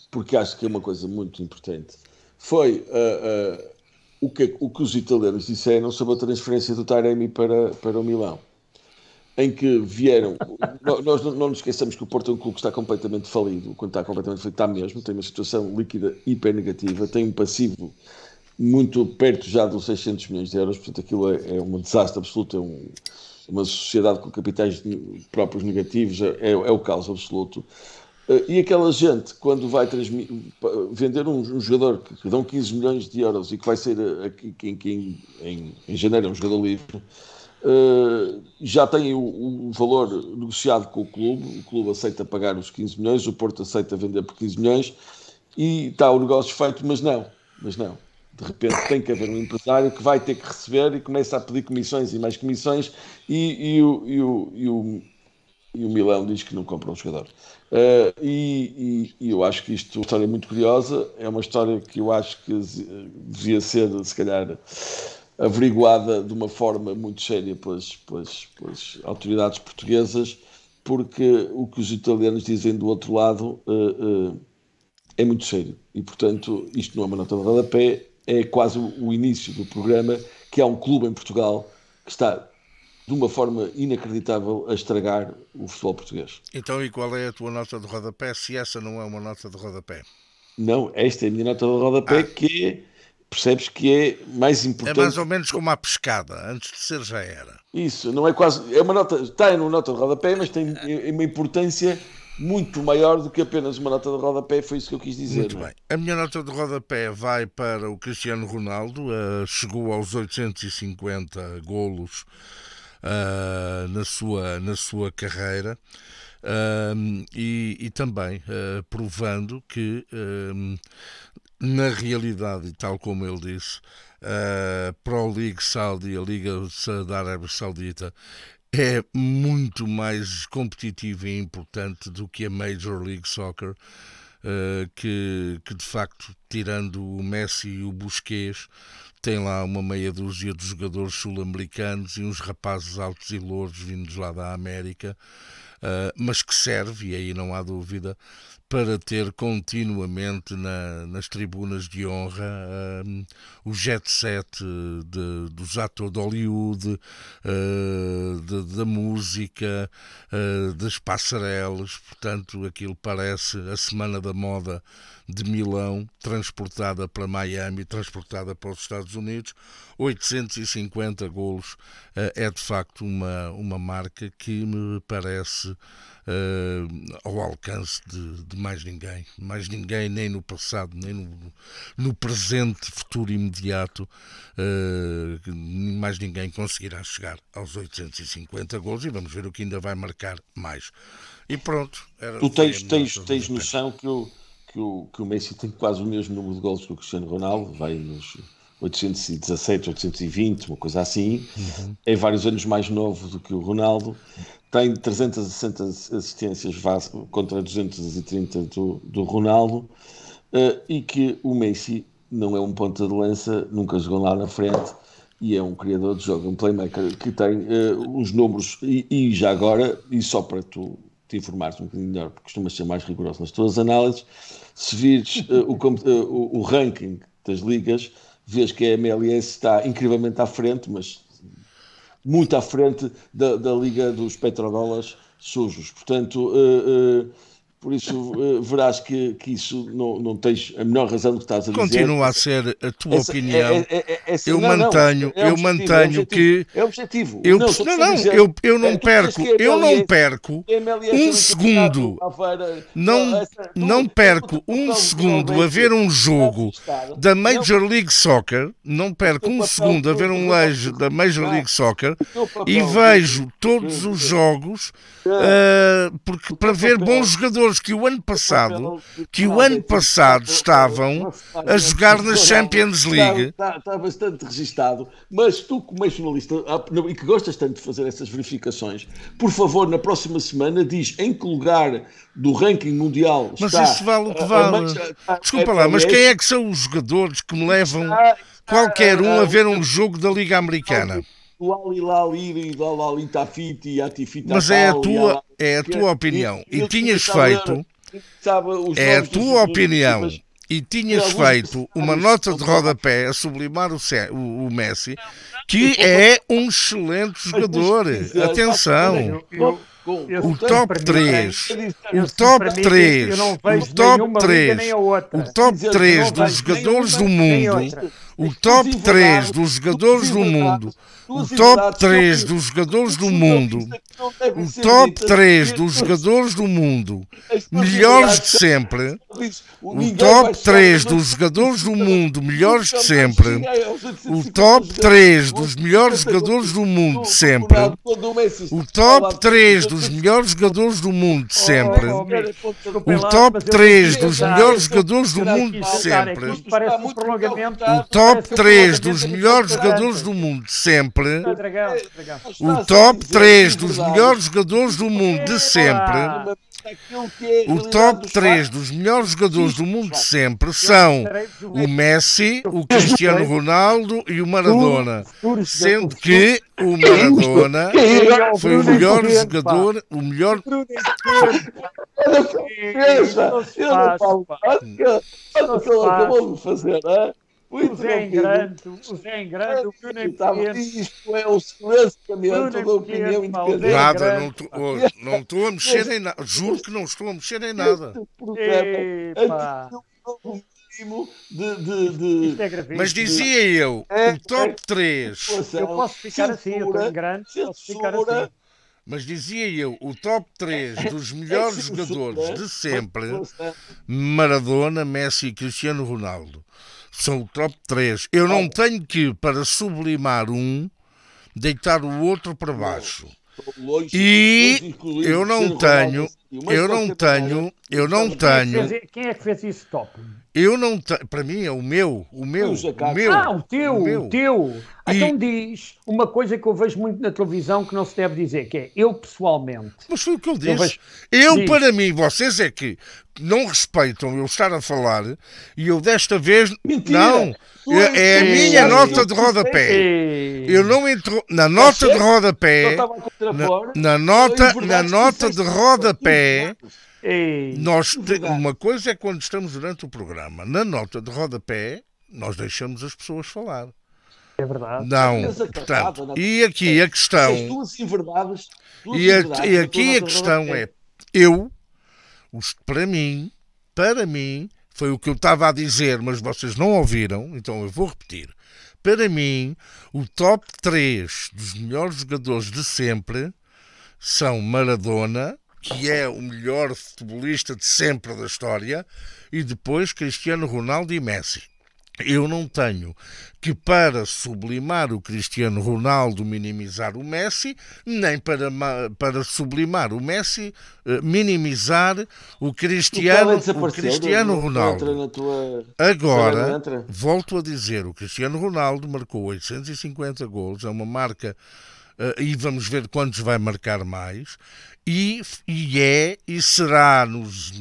porque acho que é uma coisa muito importante, foi. uh, o que, o que os italianos disseram sobre a transferência do Taremi para, para o Milão. Em que vieram. nós não, não, nos esqueçamos que o Porto é um clube que está completamente falido. Quando está completamente falido, está mesmo. Tem uma situação líquida hiper negativa. Tem um passivo muito perto já dos 600 milhões de euros. Portanto, aquilo é, é um desastre absoluto. É um, uma sociedade com capitais próprios negativos. É, é o caos absoluto. Eh, e aquela gente, quando vai vender um, um, jogador que dão 15 milhões de euros e que vai ser eh, aqui, em, em, em janeiro é um jogador livre, uh, já tem o, o, valor negociado com o clube, o clube aceita pagar os 15 milhões, o Porto aceita vender por 15 milhões e está o negócio feito, mas não, mas não. De repente tem que haver um empresário que vai ter que receber e começa a pedir comissões e mais comissões e, e o, e o, e o e o Milão diz que não compra um jogador. Uh, e, e, e, eu acho que isto é uma história muito curiosa, é uma história que eu acho que devia ser, se calhar, averiguada de uma forma muito séria pelas, pelas, pelas autoridades portuguesas, porque o que os italianos dizem do outro lado uh, uh, é muito sério. E, portanto, isto não é uma nota de rodapé, é quase o início do programa, que há é um clube em Portugal que está de uma forma inacreditável a estragar o futebol português. Então, e qual é a tua nota de rodapé, se essa não é uma nota de rodapé? Não, esta é a minha nota de rodapé, ah. que é, percebes que é mais é importante. É mais ou menos como a pescada, antes de ser já era. Isso, não é quase. É uma nota, está em uma nota de rodapé, mas tem é uma importância muito maior do que apenas uma nota de rodapé, foi isso que eu quis dizer. Muito é? bem. A minha nota de rodapé vai para o Cristiano Ronaldo, uh, chegou aos 850 golos uh, na, sua, na sua carreira. Uh, e, e, também uh, provando que, uh, na realidade, tal como ele disse, a Pro League Saudi, a Liga da Arábia Saudita, é muito mais competitiva e importante do que a Major League Soccer. que, que de facto, tirando o Messi e o Busquets, tem lá uma meia dúzia de jogadores sul-americanos e uns rapazes altos e louros vindos lá da América, uh, mas que serve, e aí não há dúvida, para ter continuamente na, nas tribunas de honra um, o jet set de, dos atores de Hollywood, uh, de, da música, uh, das passarelas. Portanto, aquilo parece a Semana da Moda de Milão, transportada para Miami, transportada para os Estados Unidos. 850 golos uh, é de facto uma, uma marca que me parece uh, ao alcance de, de, mais ninguém. Mais ninguém, nem no passado, nem no, no presente, futuro imediato, uh, mais ninguém conseguirá chegar aos 850 gols e vamos ver o que ainda vai marcar mais. E pronto. Era, tu tens, tens, tens noção que o, que, o, que o Messi tem quase o mesmo número de gols que o Cristiano Ronaldo, vai nos 817, 820, uma coisa assim, uhum. é vários anos mais novo do que o Ronaldo, tem 360 assistências contra 230 do, do Ronaldo, uh, e que o Messi não é um ponta de lança, nunca jogou lá na frente, e é um criador de jogo, um playmaker, que tem uh, os números, e, e já agora, e só para tu te informares um bocadinho melhor, porque costumas ser mais rigoroso nas tuas análises, se vires uh, o, uh, o, o, ranking das ligas, vês que a MLS está incrivelmente à frente, mas muito à frente da, da Liga dos Petrodólares sujos. Portanto, uh, uh, por isso eh, verás que, que isso não, não tens a menor razão do que estás a dizer. Continua a ser a tua essa, opinião. É, é, é, é eu não, mantenho, é eu é mantenho que. É objetivo. Eu, não, não, dizer, eu, eu não perco, eu não perco um segundo. Não, não perco um segundo a ver um jogo da Major League Soccer. Não perco um segundo a ver um lejo da Major League Soccer e vejo todos os jogos uh, porque, para ver bons jogadores jogadores que o ano passado, que o ano passado estavam a jogar na Champions League. Está, está, está bastante registado, mas tu, como és jornalista ah, e que gostas tanto de fazer essas verificações, por favor, na próxima semana diz em que lugar do ranking mundial mas está. Mas isso vale o que vale. Desculpa lá, mas quem é que são os jogadores que me levam qualquer um a ver um jogo da Liga Americana? o Alilali, Dalali Tafiti, Atifita. Mas é a tua, é a tua opinião. E, tinhas feito. É a tua opinião. E tinhas feito uma nota de rodapé a sublimar o, o, o Messi, que é um excelente jogador. Atenção. O top 3, o top 3, o top 3, o top 3 dos jogadores do mundo o top 3 dos é é é jogadores do mundo, o top 3 dos jogadores do mundo, o top 3 dos jogadores do mundo, melhores de sempre, o top 3 dos jogadores do mundo, melhores de sempre, o top 3 dos melhores jogadores do mundo de oh, sempre, o top 3 dos melhores jogadores do mundo de sempre, o top 3 dos melhores jogadores do mundo de sempre, o top top 3 é é dos melhores jogadores do mundo de sempre. O top 3 dos melhores jogadores do mundo de sempre. O top 3 dos melhores jogadores do mundo de sempre são o Messi, o Cristiano Ronaldo e o Maradona, sendo que o Maradona foi o melhor jogador, o melhor. Eu não falo, eu não falo, eu não falo, é? Muito o Zé bem, grande, o Zé grande, o Cunha pequeno. Isto é o silenciamento da opinião independente. Nada, não, tô, oh, não estou a mexer em nada. Juro que não estou a mexer em nada. Epa. É de, de, de... É gravíssimo. Mas dizia eu, é, o top 3. É. É, eu posso ficar assim, eu estou em grande, posso ficar assim. Mas dizia eu, o top 3 dos melhores jogadores de né? sempre: Maradona, Messi e Cristiano Ronaldo são o top 3. Eu não oh. tenho que, para sublimar um, deitar o outro para baixo. E eu não tá tenho, eu não tá tenho, eu não tenho. Quem é que fez isso top? Eu não. Para mim é o meu. O meu. O meu ah, o teu, o, meu. teu. E... Então diz uma coisa que eu vejo muito na televisão que não se deve dizer, que é eu pessoalmente. Mas foi o que ele disse. Eu, vejo... eu diz. para mim, vocês é que não respeitam eu estar a falar e eu desta vez. Mentira. Não. Mentira. É, é a é. minha Mentira. nota de é. rodapé. Eu não entro. Na nota de rodapé. Na, na nota, na nota de rodapé. Ei, nós te... Uma coisa é quando estamos durante o programa, na nota de rodapé, nós deixamos as pessoas falar. É verdade. Não, é portanto, e aqui a questão. Duas inverdades, duas e, a, e aqui a questão é: eu, os, para mim, para mim, foi o que eu estava a dizer, mas vocês não ouviram, então eu vou repetir. Para mim, o top 3 dos melhores jogadores de sempre são Maradona, que é o melhor futebolista de sempre da história, e depois Cristiano Ronaldo e Messi. Eu não tenho que para sublimar o Cristiano Ronaldo minimizar o Messi, nem para, para sublimar o Messi eh, minimizar o Cristiano, o Cristiano Ronaldo. Tua... Agora, volto a dizer, o Cristiano Ronaldo marcou 850 gols, é uma marca Uh, e vamos ver quantos vai marcar mais e, e é e será, nos,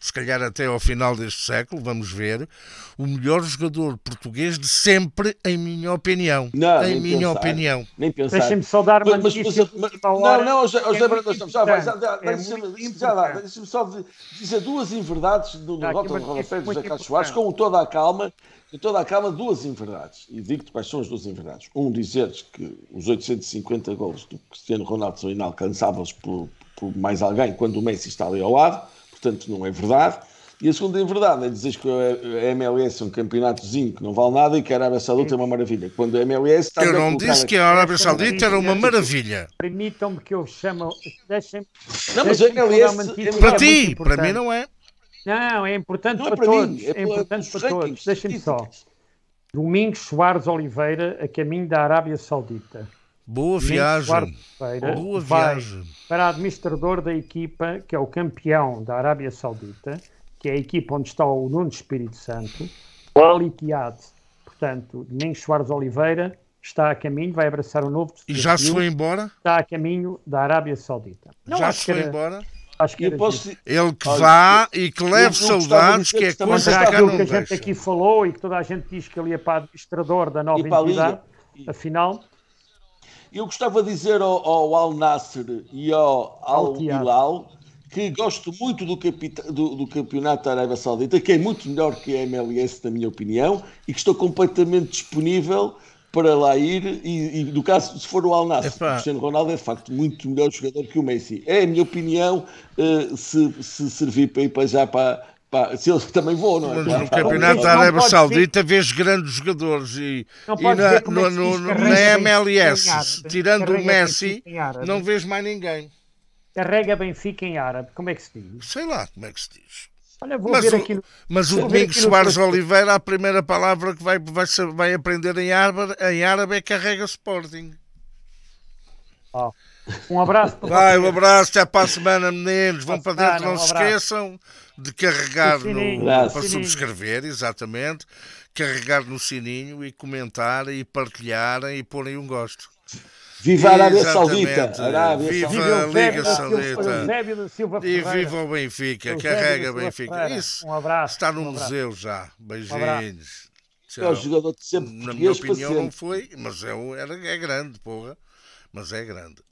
se calhar até ao final deste século, vamos ver, o melhor jogador português de sempre, em minha opinião. Não, em minha pensar, opinião. Nem pensar. Deixem-me só dar uma mas, mas, mas, Não, não, José é Brandas, já vai. Já, é me só dizer duas inverdades do, do Nota do Rodapé José Carlos Soares, com toda a calma, com toda a calma, duas inverdades. E digo-te quais são as duas inverdades. Um, dizeres que os 850 gols do Cristiano Ronaldo são inalcançáveis por por mais alguém quando o Messi está ali ao lado, portanto não é verdade. E a segunda é verdade é dizer que a MLS é um campeonatozinho que não vale nada e que a Arábia Saudita é uma maravilha. Quando a MLS está Eu não disse que a Arábia Saudita era uma maravilha. Permitam-me que eu chame. Deixem, não, mas a MLS. É para ti, é para mim não é. Não, é importante não é para, para todos. é, é importante para todos. Deixem-me só. Domingos Soares Oliveira, a caminho da Arábia Saudita. Boa viagem. Boa viagem. Para administrador da equipa, que é o campeão da Arábia Saudita, que é a equipa onde está o Nuno Espírito Santo, o al portanto, nem Soares Oliveira, está a caminho, vai abraçar um novo E já se foi embora? Está a caminho da Arábia Saudita. Não, já se foi era, embora? Acho que posso... Ele que vá e que leve saudades, que é coisa que, que que a gente deixa. aqui falou e que toda a gente diz que ele é para administrador da nova e entidade, afinal eu gostava de dizer ao, ao Al Nasser e ao Al Hilal que gosto muito do, do, do, campeonato da Arábia Saudita, que é muito melhor que a MLS, na minha opinião, e que estou completamente disponível para lá ir. E, e do caso, se for o Al Nasser, Epa. Cristiano Ronaldo é de facto muito melhor jogador que o Messi. É a minha opinião, uh, se, se servir para ir para já para, Pá, se eles também vão não é? Mas no Campeonato da Arábia Saudita vês grandes jogadores e, e na, no, é no, no, na MLS, tirando o Messi, não vês mais ninguém. Carrega Benfica em árabe, como é que se diz? Sei lá como é que se diz. Olha, mas, o, mas o Domingos Soares Oliveira, a primeira palavra que vai, vai, vai aprender em árabe, em árabe é carrega Sporting. Oh. Um abraço. Vai, um abraço, até para a semana, meninos. Vão para dentro, não um se esqueçam de carregar no, para subscrever, exatamente. Carregar no sininho e comentar e partilharem e porem um gosto. Viva a Arábia Saudita! Arábia viva a Liga Saudita! E viva o Benfica! Carrega Benfica! Isso! Um abraço! Está no museu já! Beijinhos! É o jogador de sempre. Na minha opinião, não foi, mas é, é grande, porra! Mas é grande.